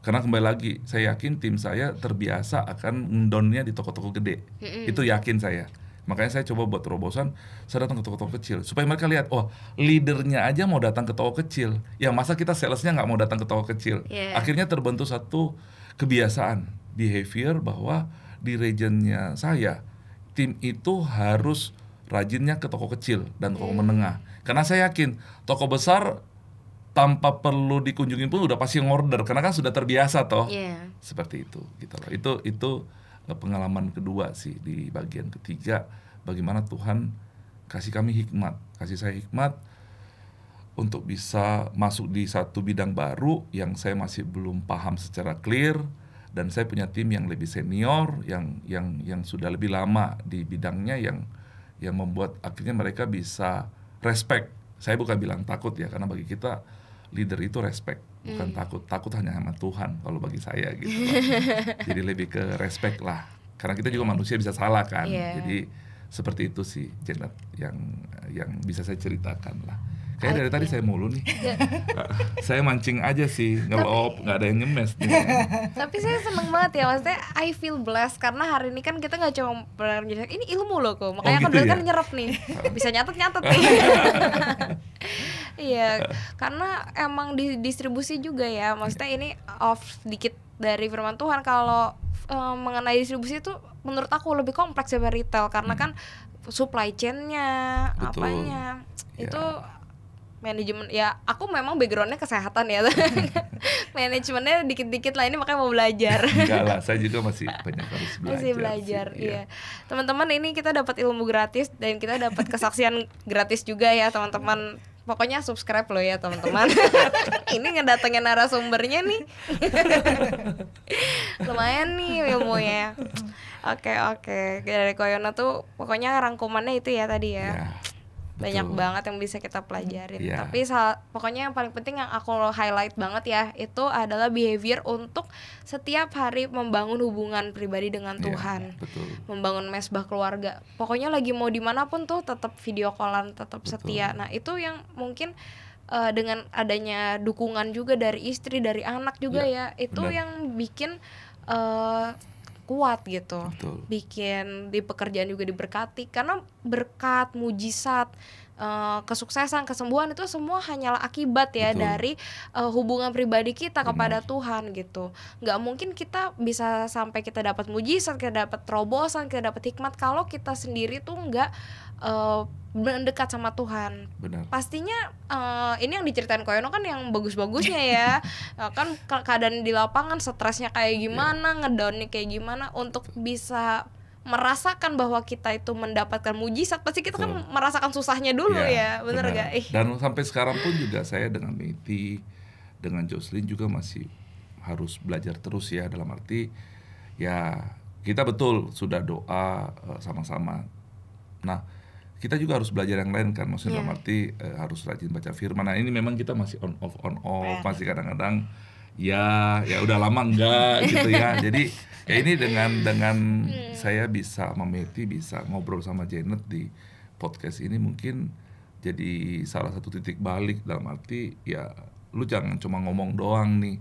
Karena kembali lagi, saya yakin tim saya terbiasa akan mendownnya di toko-toko gede. Mm -hmm. Itu yakin saya. Makanya saya coba buat terobosan, saya datang ke toko-toko kecil supaya mereka lihat, oh leadernya aja mau datang ke toko kecil. Ya masa kita salesnya nggak mau datang ke toko kecil. Yeah. Akhirnya terbentuk satu kebiasaan behavior bahwa di regionnya saya tim itu harus rajinnya ke toko kecil dan toko yeah. menengah. Karena saya yakin toko besar tanpa perlu dikunjungi pun udah pasti ngorder karena kan sudah terbiasa toh. Yeah. Seperti itu gitu loh. Itu itu Nah, pengalaman kedua sih di bagian ketiga bagaimana Tuhan kasih kami hikmat kasih saya hikmat untuk bisa masuk di satu bidang baru yang saya masih belum paham secara clear dan saya punya tim yang lebih senior yang yang yang sudah lebih lama di bidangnya yang yang membuat akhirnya mereka bisa respect saya bukan bilang takut ya karena bagi kita leader itu respect bukan hmm. takut takut hanya sama Tuhan kalau bagi saya gitu kan. jadi lebih ke respect lah karena kita juga iya. manusia bisa salah kan yeah. jadi seperti itu sih Janet yang yang bisa saya ceritakan lah kayak dari tadi saya mulu nih iya. saya mancing aja sih ngelop nggak ada yang nyemes nih tapi saya seneng banget ya maksudnya I feel blessed karena hari ini kan kita nggak cuma belajar ini ilmu loh kok makanya oh, kan gitu ya? kan ya? nyerap nih bisa nyatet nyatet nih iya karena emang di distribusi juga ya maksudnya ini off dikit dari firman Tuhan kalau um, mengenai distribusi itu menurut aku lebih kompleks dari retail karena hmm. kan supply chainnya apanya yeah. itu manajemen ya aku memang backgroundnya kesehatan ya manajemennya dikit-dikit lah ini makanya mau belajar enggak lah saya juga masih banyak harus belajar masih belajar sih, iya. iya teman-teman ini kita dapat ilmu gratis dan kita dapat kesaksian gratis juga ya teman-teman pokoknya subscribe lo ya teman-teman. ini ngedatengin narasumbernya nih. Lumayan nih ilmunya. Oke oke. Dari Koyono tuh pokoknya rangkumannya itu ya tadi ya. Yeah. Betul. banyak banget yang bisa kita pelajarin yeah. tapi pokoknya yang paling penting yang aku highlight banget ya itu adalah behavior untuk setiap hari membangun hubungan pribadi dengan iya, Tuhan yeah, betul. membangun mesbah keluarga pokoknya lagi mau dimanapun tuh tetap video callan tetap setia nah itu yang mungkin uh, dengan adanya dukungan juga dari istri dari anak juga ya, ya itu Benar. yang bikin uh, kuat gitu Betul. bikin di pekerjaan juga diberkati karena berkat mujizat Eh, kesuksesan, kesembuhan itu semua hanyalah akibat ya Betul. dari uh, hubungan pribadi kita kepada Benar. Tuhan gitu. Nggak mungkin kita bisa sampai kita dapat mujizat, kita dapat terobosan, kita dapat hikmat kalau kita sendiri tuh nggak uh, mendekat sama Tuhan. Benar. Pastinya uh, ini yang diceritain Koyono kan yang bagus-bagusnya ya. kan keadaan di lapangan stresnya kayak iya. gimana, yeah. ngedownnya kayak gimana untuk bisa merasakan bahwa kita itu mendapatkan mujizat pasti kita kan merasakan susahnya dulu ya, ya bener, gak? Eh. Dan sampai sekarang pun juga saya dengan Miti dengan Jocelyn juga masih harus belajar terus ya dalam arti ya kita betul sudah doa eh, sama-sama. nah kita juga harus belajar yang lain kan maksudnya yeah. dalam arti uh, harus rajin baca firman. Nah ini memang kita masih on off on off yeah. masih kadang-kadang ya ya udah lama enggak gitu ya jadi ya ini dengan dengan hmm. saya bisa memeti bisa ngobrol sama Janet di podcast ini mungkin jadi salah satu titik balik dalam arti ya lu jangan cuma ngomong doang nih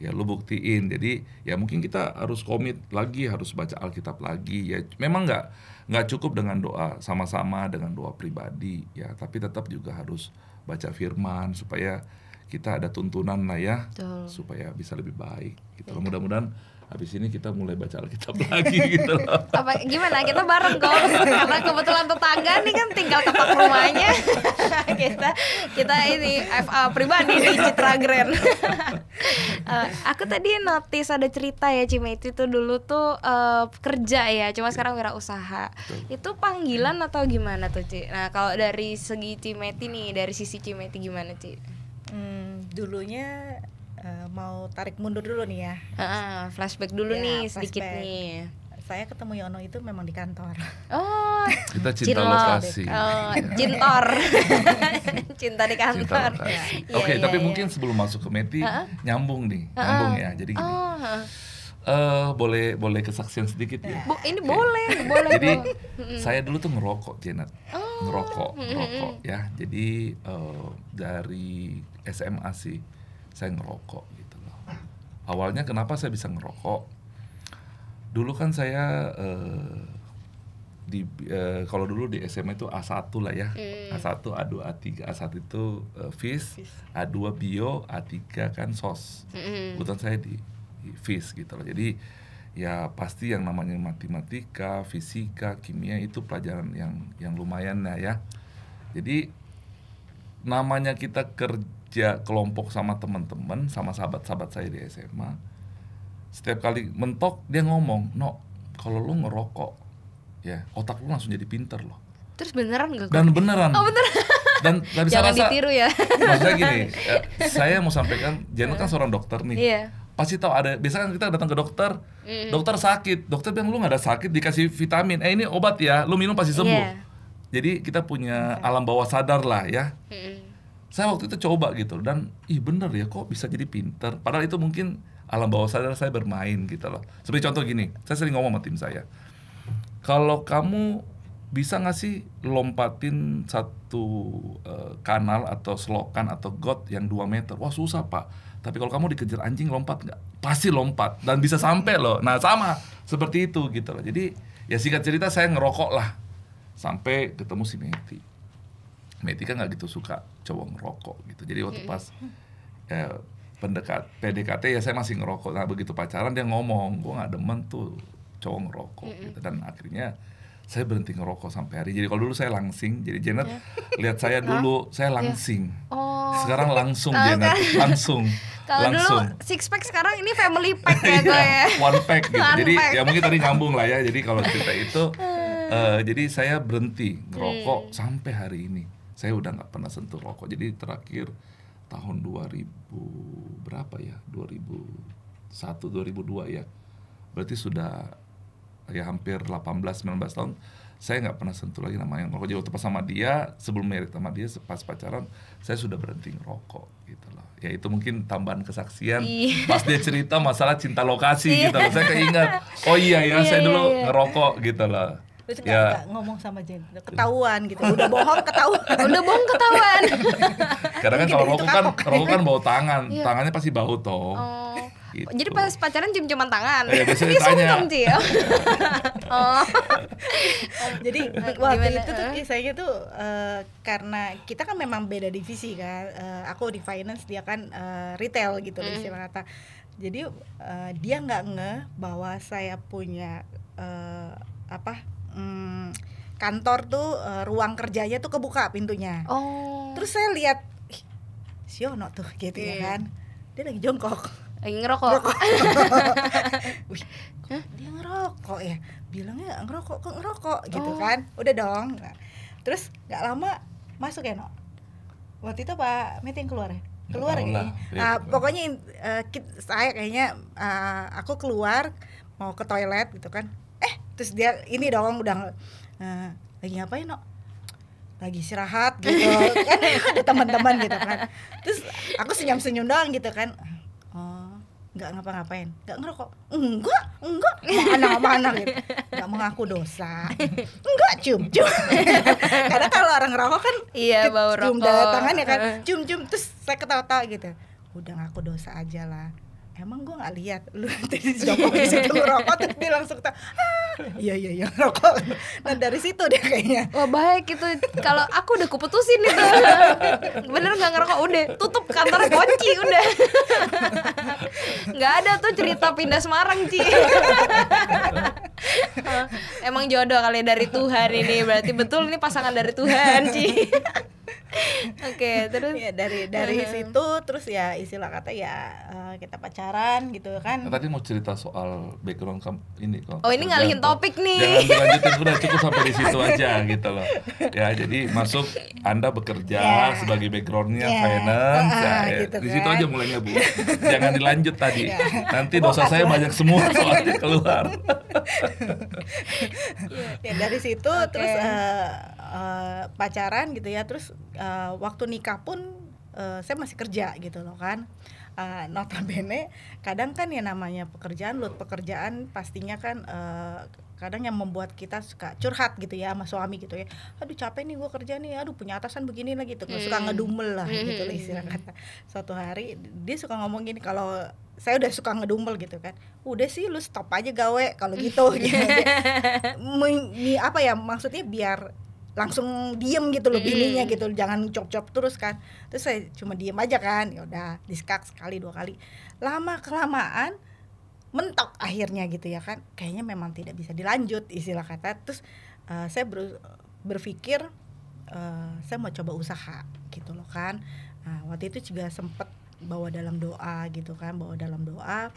ya lu buktiin jadi ya mungkin kita harus komit lagi harus baca Alkitab lagi ya memang nggak nggak cukup dengan doa sama-sama dengan doa pribadi ya tapi tetap juga harus baca Firman supaya kita ada tuntunan lah ya Betul. supaya bisa lebih baik gitu ya. Mudah-mudahan habis ini kita mulai baca Alkitab lagi gitu loh. Apa gimana? Kita bareng kok. Karena kebetulan tetangga nih kan tinggal tempat rumahnya. kita kita ini FA pribadi di Citra Grand. uh, aku tadi notice ada cerita ya Cimeti itu dulu tuh uh, kerja ya, cuma iya. sekarang wirausaha. Betul. Itu panggilan atau gimana tuh, Ci? Nah, kalau dari segi Cimeti nih, dari sisi Cimeti gimana, Ci? Hmm dulunya uh, mau tarik mundur dulu nih ya. Uh, flashback dulu ya, nih flashback. sedikit nih. Saya ketemu Yono itu memang di kantor. Oh, kita cinta lokasi. Oh, cintor. cinta di kantor. Iya, Oke, okay, ya, tapi ya. mungkin iya. sebelum masuk ke Meti uh nyambung nih, nyambung uh ya. Jadi gini. Uh -uh. boleh boleh kesaksian sedikit ya. Bo ini okay. boleh, boleh. Jadi saya dulu tuh ngerokok, Janet. Oh ngerokok, ngerokok ya. Jadi uh, dari SMA sih saya ngerokok gitu loh. Awalnya kenapa saya bisa ngerokok? Dulu kan saya uh, di uh, kalau dulu di SMA itu A1 lah ya. Hmm. A1, A2, A3. A1 itu uh, FIS, FIS, A2 bio, A3 kan SOS. Hmm. Kebetulan saya di, di FIS gitu loh. Jadi ya pasti yang namanya matematika, fisika, kimia itu pelajaran yang yang lumayan lah ya. Jadi namanya kita kerja kelompok sama teman-teman, sama sahabat-sahabat saya di SMA. Setiap kali mentok dia ngomong, "No, kalau lu ngerokok, ya otak lu langsung jadi pinter loh." Terus beneran gak? Dan beneran. Oh, beneran. Dan gak bisa rasa, ditiru ya. Maksudnya gini, eh, saya mau sampaikan, Jeno kan iya. seorang dokter nih. Iya. Yeah pasti tahu ada biasanya kan kita datang ke dokter mm. dokter sakit dokter bilang lu nggak ada sakit dikasih vitamin eh ini obat ya lu minum pasti sembuh yeah. jadi kita punya okay. Iya. alam bawah sadar lah ya mm. saya waktu itu coba gitu dan ih bener ya kok bisa jadi pinter padahal itu mungkin alam bawah sadar saya bermain gitu loh seperti contoh gini saya sering ngomong sama tim saya kalau kamu bisa nggak sih lompatin satu uh, kanal atau selokan atau got yang 2 meter? Wah susah pak. Tapi kalau kamu dikejar anjing lompat nggak? Pasti lompat dan bisa sampai loh. Nah sama seperti itu gitu loh. Jadi ya singkat cerita saya ngerokok lah sampai ketemu si Meti. Meti kan nggak gitu suka cowok ngerokok gitu. Jadi waktu pas eh, pendekat PDKT ya saya masih ngerokok. Nah begitu pacaran dia ngomong, gua nggak demen tuh cowok ngerokok gitu. Dan akhirnya saya berhenti ngerokok sampai hari. Jadi kalau dulu saya langsing, jadi Janet yeah. lihat saya dulu huh? saya ya. langsing. Yeah. Oh. Sekarang langsung oh, Janet, kan. langsung. kalau dulu six pack sekarang ini family pack ya gue iya, ya. One pack gitu. One jadi pack. ya mungkin tadi nyambung lah ya. Jadi kalau cerita itu uh, jadi saya berhenti ngerokok hmm. sampai hari ini. Saya udah nggak pernah sentuh rokok. Jadi terakhir tahun 2000 berapa ya? 2001 2002 ya. Berarti sudah ya hampir 18-19 tahun saya nggak pernah sentuh lagi namanya ngerokok jadi waktu pas sama dia sebelum merit sama dia pas pacaran saya sudah berhenti ngerokok gitu loh ya itu mungkin tambahan kesaksian iya. pas dia cerita masalah cinta lokasi iya. gitu loh saya keinget. oh iya ya iya, saya iya, dulu iya. ngerokok gitu loh Terus ya. ngomong sama Jen, ketahuan gitu, udah bohong ketahuan, udah bohong ketahuan. Kadang kan kalau rokok kan, rokok kan bau tangan, iya. tangannya pasti bau toh. Oh Gitu. Jadi pas pacaran cium-ciuman tangan. Eh, ya, ditanya. sungkem cium. Ya. oh. Jadi eh, waktu Gimana? itu tuh eh? kisahnya tuh uh, karena kita kan memang beda divisi kan. Uh, aku di finance, dia kan uh, retail gitu hmm. istilah kata. Jadi uh, dia nggak nge bahwa saya punya uh, apa? Um, kantor tuh uh, ruang kerjanya tuh kebuka pintunya. Oh. Terus saya lihat Siono tuh gitu yeah. ya iya. kan. Dia lagi jongkok lagi ngerokok. ngerokok. Wih, huh? dia ngerokok ya. Bilangnya ngerokok kok ngerokok gitu oh. kan. Udah dong. Nah, terus nggak lama masuk ya, Nok. Waktu itu Pak meeting keluar ya? Keluar ya. Uh, pokoknya uh, saya kayaknya uh, aku keluar mau ke toilet gitu kan. Eh, terus dia ini dong udah uh, lagi ngapain, nok, lagi istirahat gitu kan ada teman-teman gitu kan terus aku senyum-senyum doang gitu kan nggak ngapa-ngapain nggak ngerokok enggak enggak mana mana gitu nggak mengaku dosa enggak cium cium karena kalau orang ngerokok kan iya bau cium rokok tangan ya kan cium cium terus saya ketawa-tawa gitu udah ngaku dosa aja lah emang gue nggak lihat lu tadi jongkok di situ lu rokok terus dia langsung tak ah, iya iya iya rokok nah dari situ deh kayaknya wah baik itu kalau aku udah kuputusin itu bener nggak ngerokok udah tutup kantor kunci udah nggak ada tuh cerita pindah Semarang Ci emang jodoh kali ya dari Tuhan ini berarti betul ini pasangan dari Tuhan Ci okay, terus ya dari dari uh -huh. situ terus ya istilah kata ya eh, kita pacaran gitu kan. Nah, tadi mau cerita soal background kamu ini kok. Oh, ini ngalihin topik nih. Jangan lanjutin udah cukup sampai di situ aja gitu loh. Ya, jadi masuk Anda bekerja yeah. sebagai backgroundnya yeah. finance. Uh, ya, gitu ya. Kan. Di situ kan. aja mulainya, Bu. Jangan dilanjut tadi. Yeah. Nanti dosa saya banyak semua soalnya keluar. ya dari situ okay. terus uh, uh, pacaran gitu ya, terus uh, waktu nikah pun uh, saya masih kerja gitu loh kan uh, notabene kadang kan ya namanya pekerjaan load pekerjaan pastinya kan uh, kadang yang membuat kita suka curhat gitu ya sama suami gitu ya aduh capek nih gue kerja nih aduh punya atasan begini lah gitu hmm. suka ngedumel lah hmm. gitu lah istilah kata suatu hari dia suka ngomong gini kalau saya udah suka ngedumel gitu kan udah sih lu stop aja gawe kalau gitu gitu mi, apa ya maksudnya biar langsung diem gitu loh hmm. bininya gitu jangan cop-cop terus kan terus saya cuma diem aja kan ya udah diskak sekali dua kali lama kelamaan mentok akhirnya gitu ya kan kayaknya memang tidak bisa dilanjut istilah kata terus uh, saya ber, berpikir uh, saya mau coba usaha gitu loh kan nah, waktu itu juga sempet bawa dalam doa gitu kan bawa dalam doa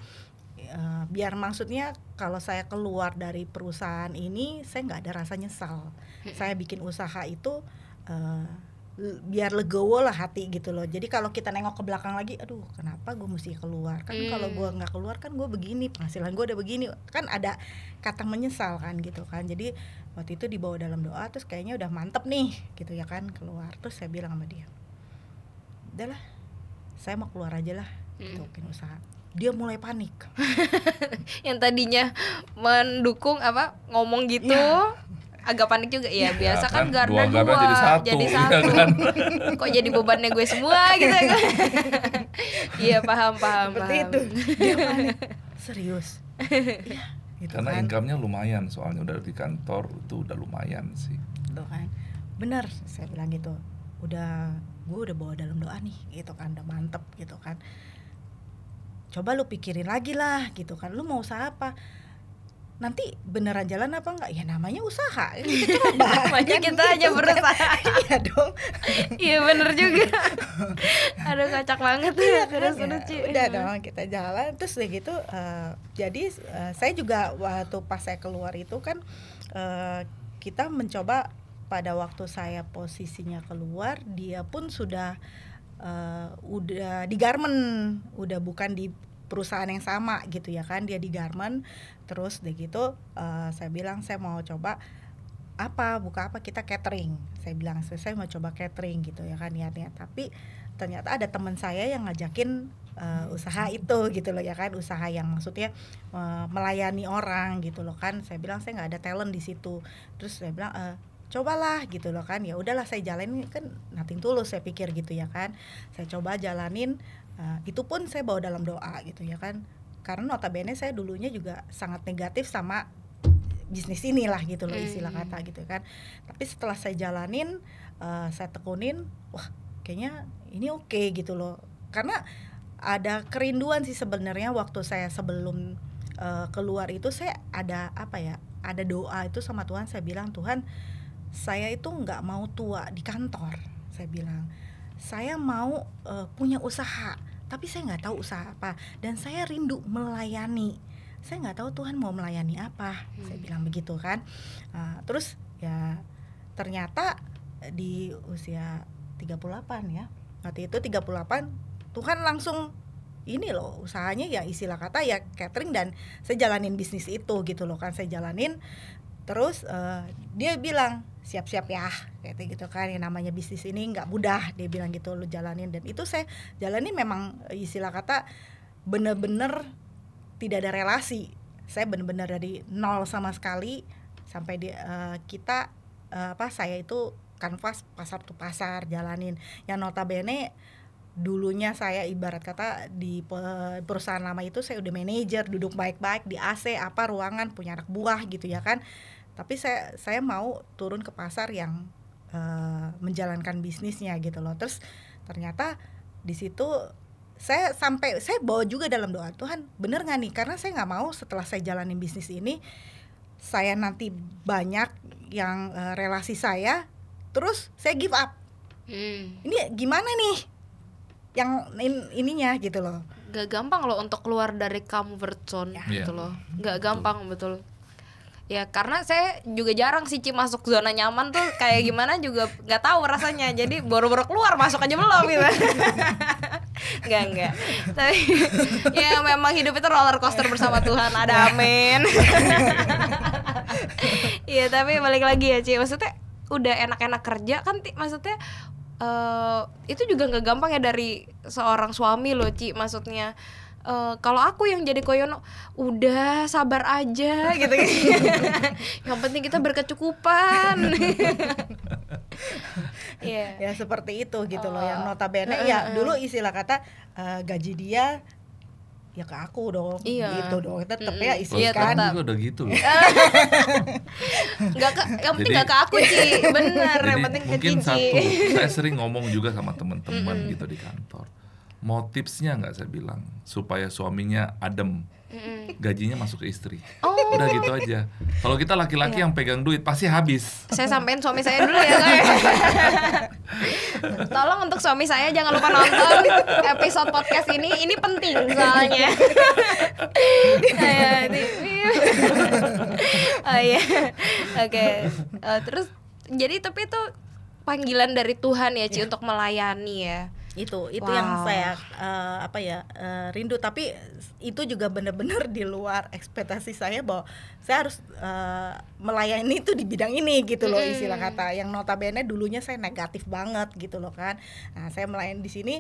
Eh, biar maksudnya kalau saya keluar dari perusahaan ini saya nggak ada rasa nyesal saya bikin usaha itu uh, biar legowo lah hati gitu loh jadi kalau kita nengok ke belakang lagi aduh kenapa gue mesti keluar kan hmm. kalau gue nggak keluar kan gue begini penghasilan gue udah begini kan ada kata menyesal kan gitu kan jadi waktu itu dibawa dalam doa terus kayaknya udah mantep nih gitu ya kan keluar terus saya bilang sama dia udahlah saya mau keluar aja lah hmm. gitu bikin usaha dia mulai panik. yang tadinya mendukung apa ngomong gitu ya. agak panik juga ya, ya biasa kan, kan garda dua, jadi satu, jadi iya satu. Ya kan? kok jadi bebannya gue semua gitu kan iya paham paham Seperti paham itu. dia serius ya, gitu karena kan. income-nya lumayan soalnya udah di kantor itu udah lumayan sih Loh kan benar saya bilang gitu udah gue udah bawa dalam doa nih gitu kan udah mantep gitu kan coba lu pikirin lagi lah gitu kan lu mau usaha apa nanti beneran jalan apa enggak ya namanya usaha kita coba namanya kan kita gitu, aja berusaha iya dong iya bener juga aduh kacak banget ya terus ya, lucu udah iya. dong kita jalan terus kayak gitu uh, jadi uh, saya juga waktu pas saya keluar itu kan uh, kita mencoba pada waktu saya posisinya keluar dia pun sudah uh, udah di garment udah bukan di perusahaan yang sama gitu ya kan dia di garment terus deh gitu uh, saya bilang saya mau coba apa buka apa kita catering saya bilang saya mau coba catering gitu ya kan niatnya tapi ternyata ada teman saya yang ngajakin uh, usaha itu gitu loh ya kan usaha yang maksudnya uh, melayani orang gitu loh kan saya bilang saya nggak ada talent di situ terus saya bilang uh, cobalah gitu loh kan ya udahlah saya jalanin kan nating tulus saya pikir gitu ya kan saya coba jalanin uh, itu pun saya bawa dalam doa gitu ya kan karena notabene saya dulunya juga sangat negatif sama bisnis inilah gitu loh istilah hmm. kata gitu kan tapi setelah saya jalanin uh, saya tekunin wah kayaknya ini oke okay, gitu loh karena ada kerinduan sih sebenarnya waktu saya sebelum uh, keluar itu saya ada apa ya ada doa itu sama Tuhan saya bilang Tuhan uh, saya itu nggak mau tua di kantor saya bilang saya mau uh, punya usaha tapi saya nggak tahu usaha apa dan saya rindu melayani saya nggak tahu Tuhan mau melayani apa hmm. saya bilang begitu kan uh, terus ya ternyata eh, di usia 38 ya waktu itu 38 Tuhan langsung ini loh usahanya ya istilah kata ya catering dan saya jalanin bisnis itu gitu loh kan saya jalanin terus uh, dia bilang siap-siap ya kayak gitu kan yang namanya bisnis ini nggak mudah dia bilang gitu lu jalanin dan itu saya jalani memang eh, istilah kata bener-bener tidak ada relasi saya bener-bener dari nol sama sekali sampai di uh, kita uh, apa saya itu kanvas pasar tuh pasar jalanin yang notabene dulunya saya ibarat kata di perusahaan lama itu saya udah manajer duduk baik-baik di AC apa ruangan punya anak buah gitu ya kan tapi saya saya mau turun ke pasar yang uh, menjalankan bisnisnya gitu loh terus ternyata di situ saya sampai saya bawa juga dalam doa Tuhan bener nggak nih karena saya nggak mau setelah saya jalanin bisnis ini saya nanti banyak yang uh, relasi saya terus saya give up hmm. ini gimana nih yang in, ininya gitu loh gak gampang loh untuk keluar dari comfort zone ya. gitu iya. loh hmm, gak gampang betul, betul ya karena saya juga jarang sih Ci masuk zona nyaman tuh kayak gimana juga nggak tahu rasanya jadi baru baru keluar masuk aja belum gitu nggak nggak tapi ya memang hidup itu roller coaster bersama Tuhan ada iya. amin Iya tapi balik lagi ya Ci maksudnya udah enak-enak kerja kan Ti maksudnya uh, itu juga nggak gampang ya dari seorang suami loh Ci maksudnya Uh, kalau aku yang jadi Koyono, udah sabar aja gitu. -gitu. yang penting kita berkecukupan. yeah. Ya seperti itu gitu oh. loh. Yang oh. notabene uh, ya dulu istilah kata uh, gaji dia ya ke aku dong iya. gitu dong tetep mm ya isi iya, kan juga udah gitu loh nggak ke yang penting nggak ke aku sih benar yang penting ke Cici mungkin satu saya sering ngomong juga sama teman-teman mm -mm. gitu di kantor mau tipsnya nggak saya bilang supaya suaminya adem gajinya masuk ke istri oh. udah gitu aja kalau kita laki-laki yeah. yang pegang duit pasti habis saya sampein suami saya dulu ya tolong untuk suami saya jangan lupa nonton episode podcast ini ini penting soalnya iya, oh iya oke okay. uh, eh, terus jadi tapi itu panggilan dari Tuhan ya Ci yeah. untuk melayani ya itu itu wow. yang saya uh, apa ya uh, rindu tapi itu juga benar-benar di luar ekspektasi saya bahwa saya harus uh, melayani itu di bidang ini gitu loh istilah kata yang notabene dulunya saya negatif banget gitu loh kan nah saya melayani di sini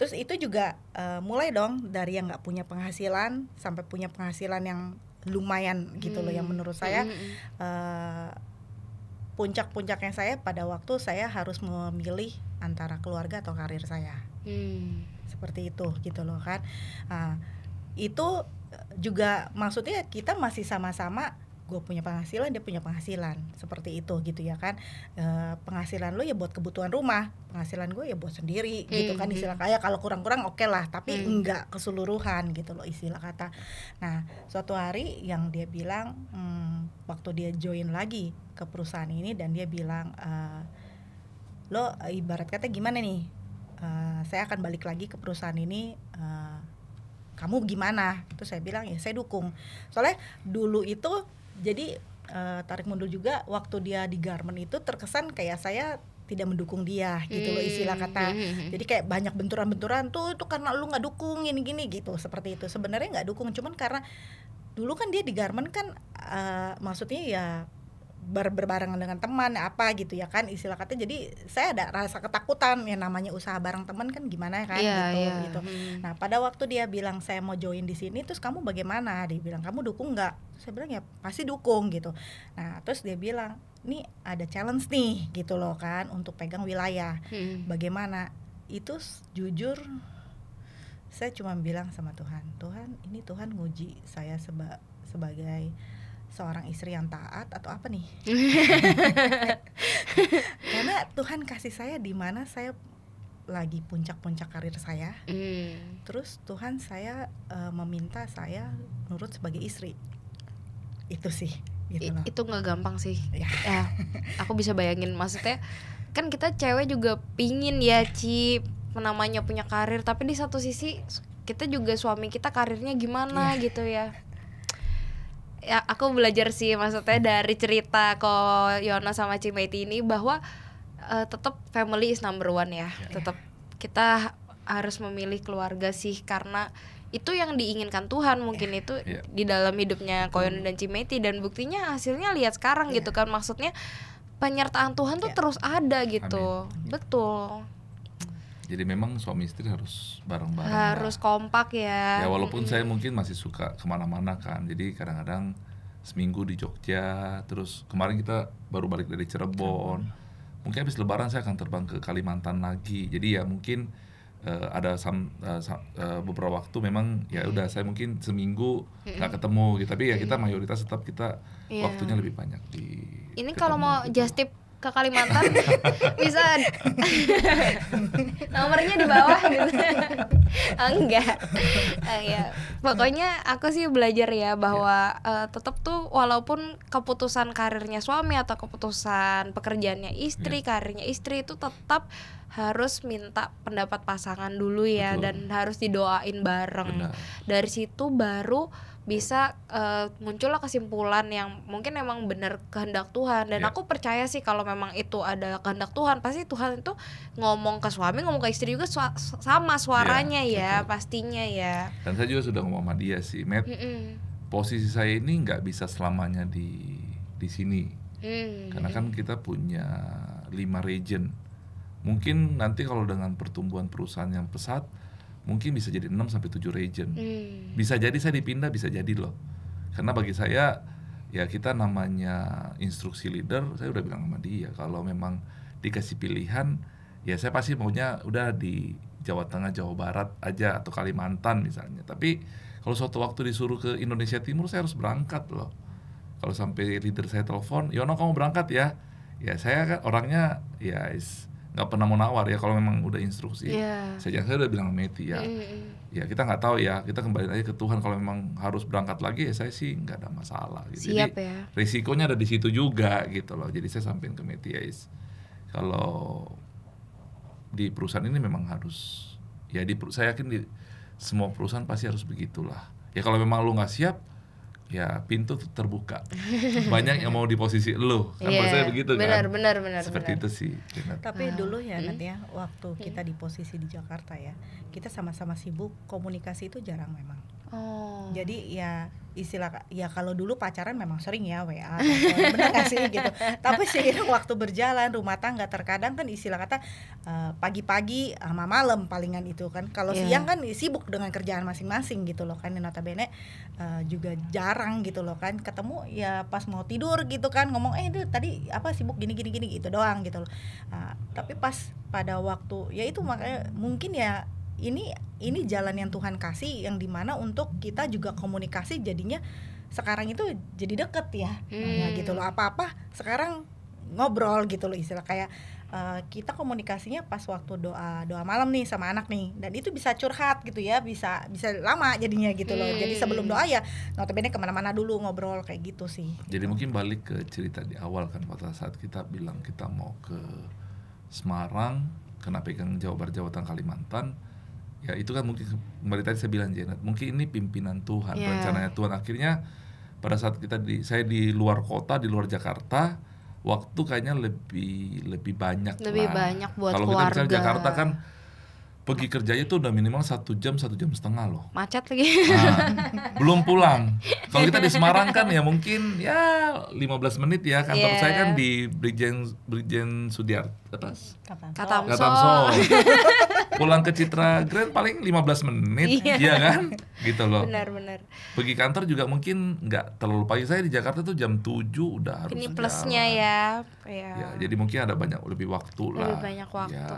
terus itu juga uh, mulai dong dari yang nggak punya penghasilan sampai punya penghasilan yang lumayan gitu hmm. loh yang mm. menurut saya hmm. uh, puncak-puncaknya saya pada waktu saya harus memilih antara keluarga atau karir saya hmm. seperti itu gitu loh kan uh, itu juga maksudnya kita masih sama-sama gue punya penghasilan dia punya penghasilan seperti itu gitu ya kan e, penghasilan lo ya buat kebutuhan rumah penghasilan gue ya buat sendiri -hmm. gitu kan hmm. istilah kayak kalau kurang-kurang oke okay lah tapi -hmm. enggak keseluruhan gitu loh istilah kata nah suatu hari yang dia bilang hmm, waktu dia join lagi ke perusahaan ini dan dia bilang e, lo eh, ibarat kata gimana nih uh, saya akan balik lagi ke perusahaan ini uh, kamu gimana terus saya bilang ya saya dukung soalnya dulu itu jadi uh, tarik mundur juga waktu dia di garment itu terkesan kayak saya tidak mendukung dia gitu loh istilah hmm, kata hmm, hmm, jadi kayak banyak benturan-benturan tuh itu karena lu nggak dukung ini gini gitu seperti itu sebenarnya nggak dukung cuman karena dulu kan dia di garment kan uh, maksudnya ya ber berbarengan dengan teman apa gitu ya kan istilah katanya jadi saya ada rasa ketakutan ya namanya usaha bareng teman kan gimana ya kan yeah, gitu yeah. gitu hmm. nah pada waktu dia bilang saya mau join di sini terus kamu bagaimana dia bilang kamu dukung nggak saya bilang ya pasti dukung gitu nah terus dia bilang ini ada challenge nih gitu loh kan untuk pegang wilayah hmm. bagaimana itu jujur saya cuma bilang sama Tuhan Tuhan ini Tuhan nguji saya seba sebagai seorang istri yang taat atau apa nih? Karena Tuhan kasih saya di mana saya lagi puncak-puncak karir saya. Mm. Terus Tuhan saya uh, meminta saya nurut sebagai istri. Itu sih gitu loh. Itu nggak gampang sih. Ya. ya. Aku bisa bayangin maksudnya kan kita cewek juga pingin ya Ci namanya punya karir tapi di satu sisi kita juga suami kita karirnya gimana ya. gitu ya ya aku belajar sih maksudnya dari cerita ko Yona sama Cimeti ini bahwa uh, eh, tetap family is number one ya. Yeah. Tetap kita harus memilih keluarga sih karena itu yang diinginkan Tuhan mungkin yeah. itu yeah. di dalam hidupnya Koyon dan Cimeti dan buktinya hasilnya lihat sekarang yeah. gitu kan maksudnya penyertaan Tuhan tuh ya. terus ada gitu. Amin. Betul. Jadi memang suami istri harus bareng-bareng. Harus lah. kompak ya. Ya walaupun -hmm. saya mungkin masih suka kemana-mana kan. Jadi kadang-kadang seminggu di Jogja, terus kemarin kita baru balik dari Cirebon. Hmm. Mungkin habis Lebaran saya akan terbang ke Kalimantan lagi. Jadi ya mungkin uh, ada sam, uh, sam, uh, beberapa waktu memang ya udah saya mungkin seminggu nggak hmm. ketemu gitu. Tapi ya kita mayoritas tetap kita yeah. waktunya lebih banyak di. Ini kalau mau gitu. just tip ke Kalimantan bisa nomornya di bawah gitu enggak uh, ya pokoknya aku sih belajar ya bahwa uh, iya. eh, tetap tuh walaupun keputusan karirnya suami atau keputusan pekerjaannya istri yeah. karirnya istri itu tetap harus minta pendapat pasangan dulu ya Betul. dan harus didoain bareng. Benar. Dari situ baru bisa uh, muncullah kesimpulan yang mungkin memang benar kehendak Tuhan dan yeah. aku percaya sih kalau memang itu ada kehendak Tuhan pasti Tuhan itu ngomong ke suami ngomong ke istri juga su sama suaranya yeah, ya betul. pastinya ya dan saya juga sudah ngomong sama dia sih Matt mm -mm. posisi saya ini nggak bisa selamanya di di sini mm -mm. karena kan kita punya lima region Mungkin nanti kalau dengan pertumbuhan perusahaan yang pesat, mungkin bisa jadi 6 sampai 7 region. Hmm. Bisa jadi saya dipindah, bisa jadi loh. Karena bagi saya ya kita namanya instruksi leader, saya udah bilang sama dia kalau memang dikasih pilihan ya saya pasti maunya udah di Jawa Tengah, Jawa Barat aja atau Kalimantan misalnya. Tapi kalau suatu waktu disuruh ke Indonesia Timur saya harus berangkat loh. Kalau sampai leader saya telepon, "Yono kamu berangkat ya." Ya saya kan orangnya ya is nggak pernah mau nawar ya kalau memang udah instruksi yeah. saya saya udah bilang Meti ya yeah. Iya. ya kita nggak tahu ya kita kembali aja ke Tuhan kalau memang harus berangkat lagi ya saya sih nggak ada masalah gitu. Siap, jadi ya. risikonya ada di situ juga gitu loh jadi saya sampaikan ke Meti ya is kalau di perusahaan ini memang harus ya di saya yakin di semua perusahaan pasti harus begitulah ya kalau memang lu nggak siap ya pintu tuh terbuka banyak yang mau di posisi lo kan yeah. begitu kan benar benar benar. seperti benar. itu sih benar. tapi ah, dulu ya hmm. nanti ya waktu iya. kita di posisi di Jakarta ya kita sama-sama sibuk komunikasi itu jarang memang Oh. Jadi ya istilah ya kalau dulu pacaran memang sering ya WA benar gak sih gitu tapi seiring waktu berjalan rumah tangga terkadang kan istilah kata eh, pagi-pagi uh, sama malam palingan itu kan kalau yeah. siang kan sibuk dengan kerjaan masing-masing gitu loh kan notabene uh, juga jarang gitu loh kan ketemu ya pas mau tidur gitu kan ngomong eh itu tadi apa sibuk gini gini gini gitu doang gitu loh uh, tapi pas pada waktu ya itu makanya mungkin ya ini ini jalan yang Tuhan kasih yang dimana untuk kita juga komunikasi jadinya sekarang itu jadi deket ya hmm. nah, gitu loh apa-apa sekarang ngobrol gitu loh istilah kayak uh, kita komunikasinya pas waktu doa doa malam nih sama anak nih dan itu bisa curhat gitu ya bisa bisa lama jadinya gitu loh hmm. jadi sebelum doa ya notabene kemana-mana dulu ngobrol kayak gitu sih jadi gitu. mungkin balik ke cerita di awal kan pada saat kita bilang kita mau ke Semarang kena pegang Jawa Barat Jawa Tengah Kalimantan ya itu kan mungkin kembali tadi saya bilang Janet mungkin ini pimpinan Tuhan yeah. rencananya Tuhan akhirnya pada saat kita di saya di luar kota di luar Jakarta waktu kayaknya lebih lebih banyak lebih lah. banyak buat kalau kita misalnya Jakarta kan pergi kerjanya tuh udah minimal satu jam satu jam setengah loh macet lagi nah, belum pulang kalau kita di Semarang kan ya mungkin ya 15 menit ya kantor yeah. saya kan di Brigjen Brigjen Sudiar, atas Katamso, Katamso. pulang ke Citra Grand paling 15 menit yeah. ya iya kan gitu loh benar benar pergi kantor juga mungkin nggak terlalu pagi saya di Jakarta tuh jam 7 udah harus ini plusnya ya. ya ya jadi mungkin ada banyak lebih waktu lah lebih banyak iya. waktu ya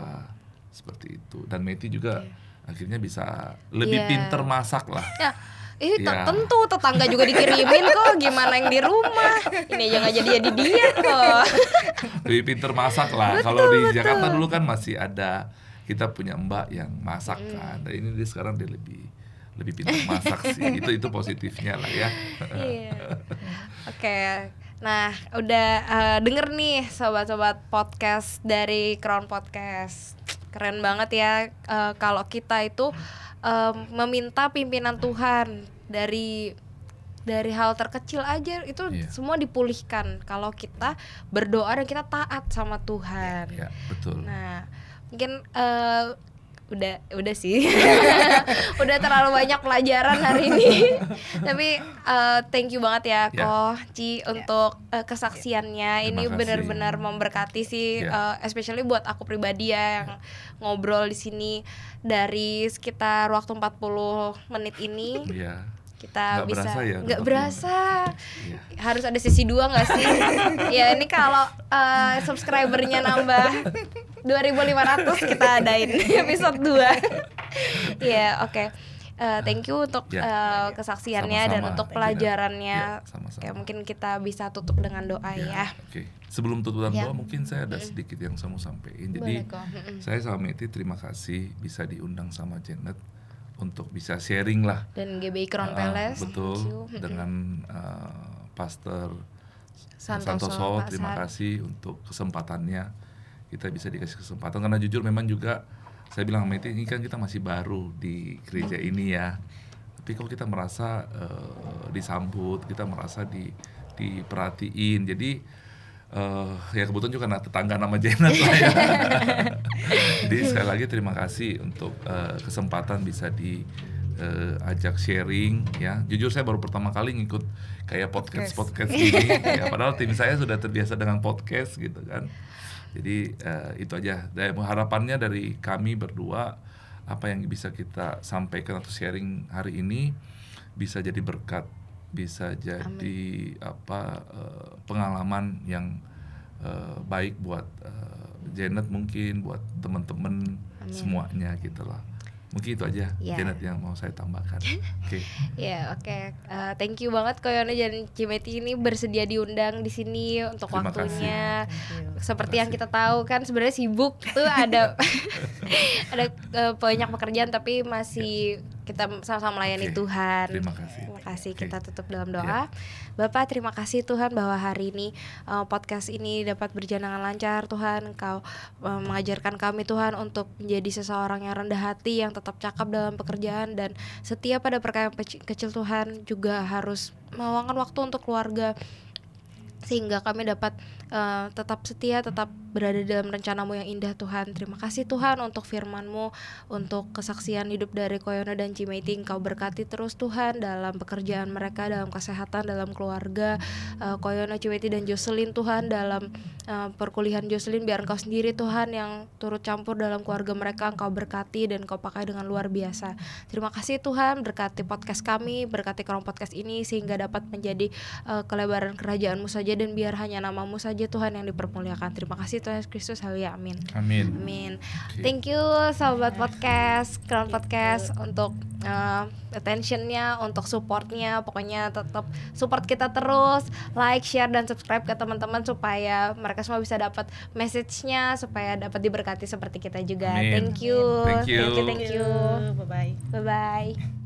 seperti itu dan Meti juga okay. akhirnya bisa lebih yeah. pinter masak lah yeah. ya. Iya. tentu tetangga juga dikirimin kok gimana yang di rumah. Ini aja nggak jadi jadi dia kok. Lebih pinter masak lah. Kalau di betul. Jakarta dulu kan masih ada kita punya mbak yang masak hmm. kan. Dan ini dia sekarang dia lebih lebih pintar masak sih. Itu itu positifnya lah ya. Iya. Oke. Okay. Nah, udah uh, denger nih sobat-sobat podcast dari Crown Podcast Keren banget ya uh, kalau kita itu um, meminta pimpinan Tuhan dari dari hal terkecil aja itu yeah. semua dipulihkan kalau kita berdoa dan kita taat sama Tuhan. Yeah, yeah, betul. Nah, mungkin uh, udah udah sih udah terlalu banyak pelajaran hari ini tapi uh, thank you banget ya yeah. Ci ya. untuk uh, kesaksiannya yeah. ini benar-benar memberkati sih yeah. Ya. uh, especially buat aku pribadi ya yang ngobrol di sini dari sekitar waktu 40 menit ini yeah kita gak bisa berasa ya, nggak berasa ya. harus ada sisi dua nggak sih ya ini kalau uh, subscribernya nambah 2500 kita adain episode 2 ya oke okay. Uh, eh, thank you untuk uh, kesaksiannya sama -sama. dan untuk pelajarannya. Ya, sama ya, mungkin kita bisa tutup dengan doa ya. ya. Oke. Okay. Sebelum tutupan ya. doa mungkin saya ada sedikit yang saya mau sampaikan. Jadi Boleh saya sama Meti terima kasih bisa diundang sama Janet untuk bisa sharing lah dan GBI Crown uh, Palace betul dengan uh, Pastor Santoso, Santoso terima kasih untuk kesempatannya kita bisa dikasih kesempatan karena jujur memang juga saya bilang sama ini kan kita masih baru di gereja ini ya tapi kalau kita merasa uh, disambut kita merasa di diperhatiin jadi uh, ya kebetulan juga nah, tetangga nama Janet lah ya. Jadi sekali lagi terima kasih untuk uh, kesempatan bisa di uh, ajak sharing ya. Jujur saya baru pertama kali ngikut kayak podcast podcast, podcast gini. ya, padahal tim saya sudah terbiasa dengan podcast gitu kan. Jadi uh, itu aja. Dan harapannya dari kami berdua apa yang bisa kita sampaikan atau sharing hari ini bisa jadi berkat bisa jadi Amin. apa eh, pengalaman yang eh, baik buat eh, Janet mungkin buat teman-teman semuanya gitu gitulah mungkin itu aja yeah. Janet yang mau saya tambahkan. Oke. okay. Ya yeah, oke. Okay. Uh, thank you banget Koyone dan Cimeti ini bersedia diundang di sini untuk Terima waktunya. Kasih. Seperti Terima yang kita tahu kan sebenarnya sibuk tuh ada ada uh, banyak pekerjaan tapi masih yeah kita sama-sama melayani okay. Tuhan. Terima kasih. Terima kasih. Kita tutup dalam doa. Yeah. Bapak, terima kasih Tuhan bahwa hari ini uh, podcast ini dapat berjalan dengan lancar. Tuhan, Kau uh, eh, mengajarkan kami Tuhan untuk menjadi seseorang yang rendah hati, yang tetap cakap dalam pekerjaan dan setia pada perkara kecil Tuhan juga harus meluangkan waktu untuk keluarga sehingga kami dapat uh, tetap setia, tetap berada dalam rencanamu yang indah Tuhan. Terima kasih Tuhan untuk firmanmu, untuk kesaksian hidup dari Koyono dan Cimeti. Engkau berkati terus Tuhan dalam pekerjaan mereka, dalam kesehatan, dalam keluarga. Uh, Koyono, Cimeti dan Jocelyn Tuhan dalam uh, perkuliahan Jocelyn biar engkau sendiri Tuhan yang turut campur dalam keluarga mereka. Engkau berkati dan engkau pakai dengan luar biasa. Terima kasih Tuhan berkati podcast kami, berkati kolom podcast ini sehingga dapat menjadi uh, kelebaran kerajaanmu saja dan biar hanya namamu saja Tuhan yang dipermuliakan. Terima kasih Tuhan Kristus Haleluya amin amin amin okay. thank you sahabat podcast Crown Podcast untuk uh, attentionnya untuk supportnya pokoknya tetap support kita terus like share dan subscribe ke teman-teman supaya mereka semua bisa dapat message-nya supaya dapat diberkati seperti kita juga amin. thank you thank you thank you, thank you. bye bye bye bye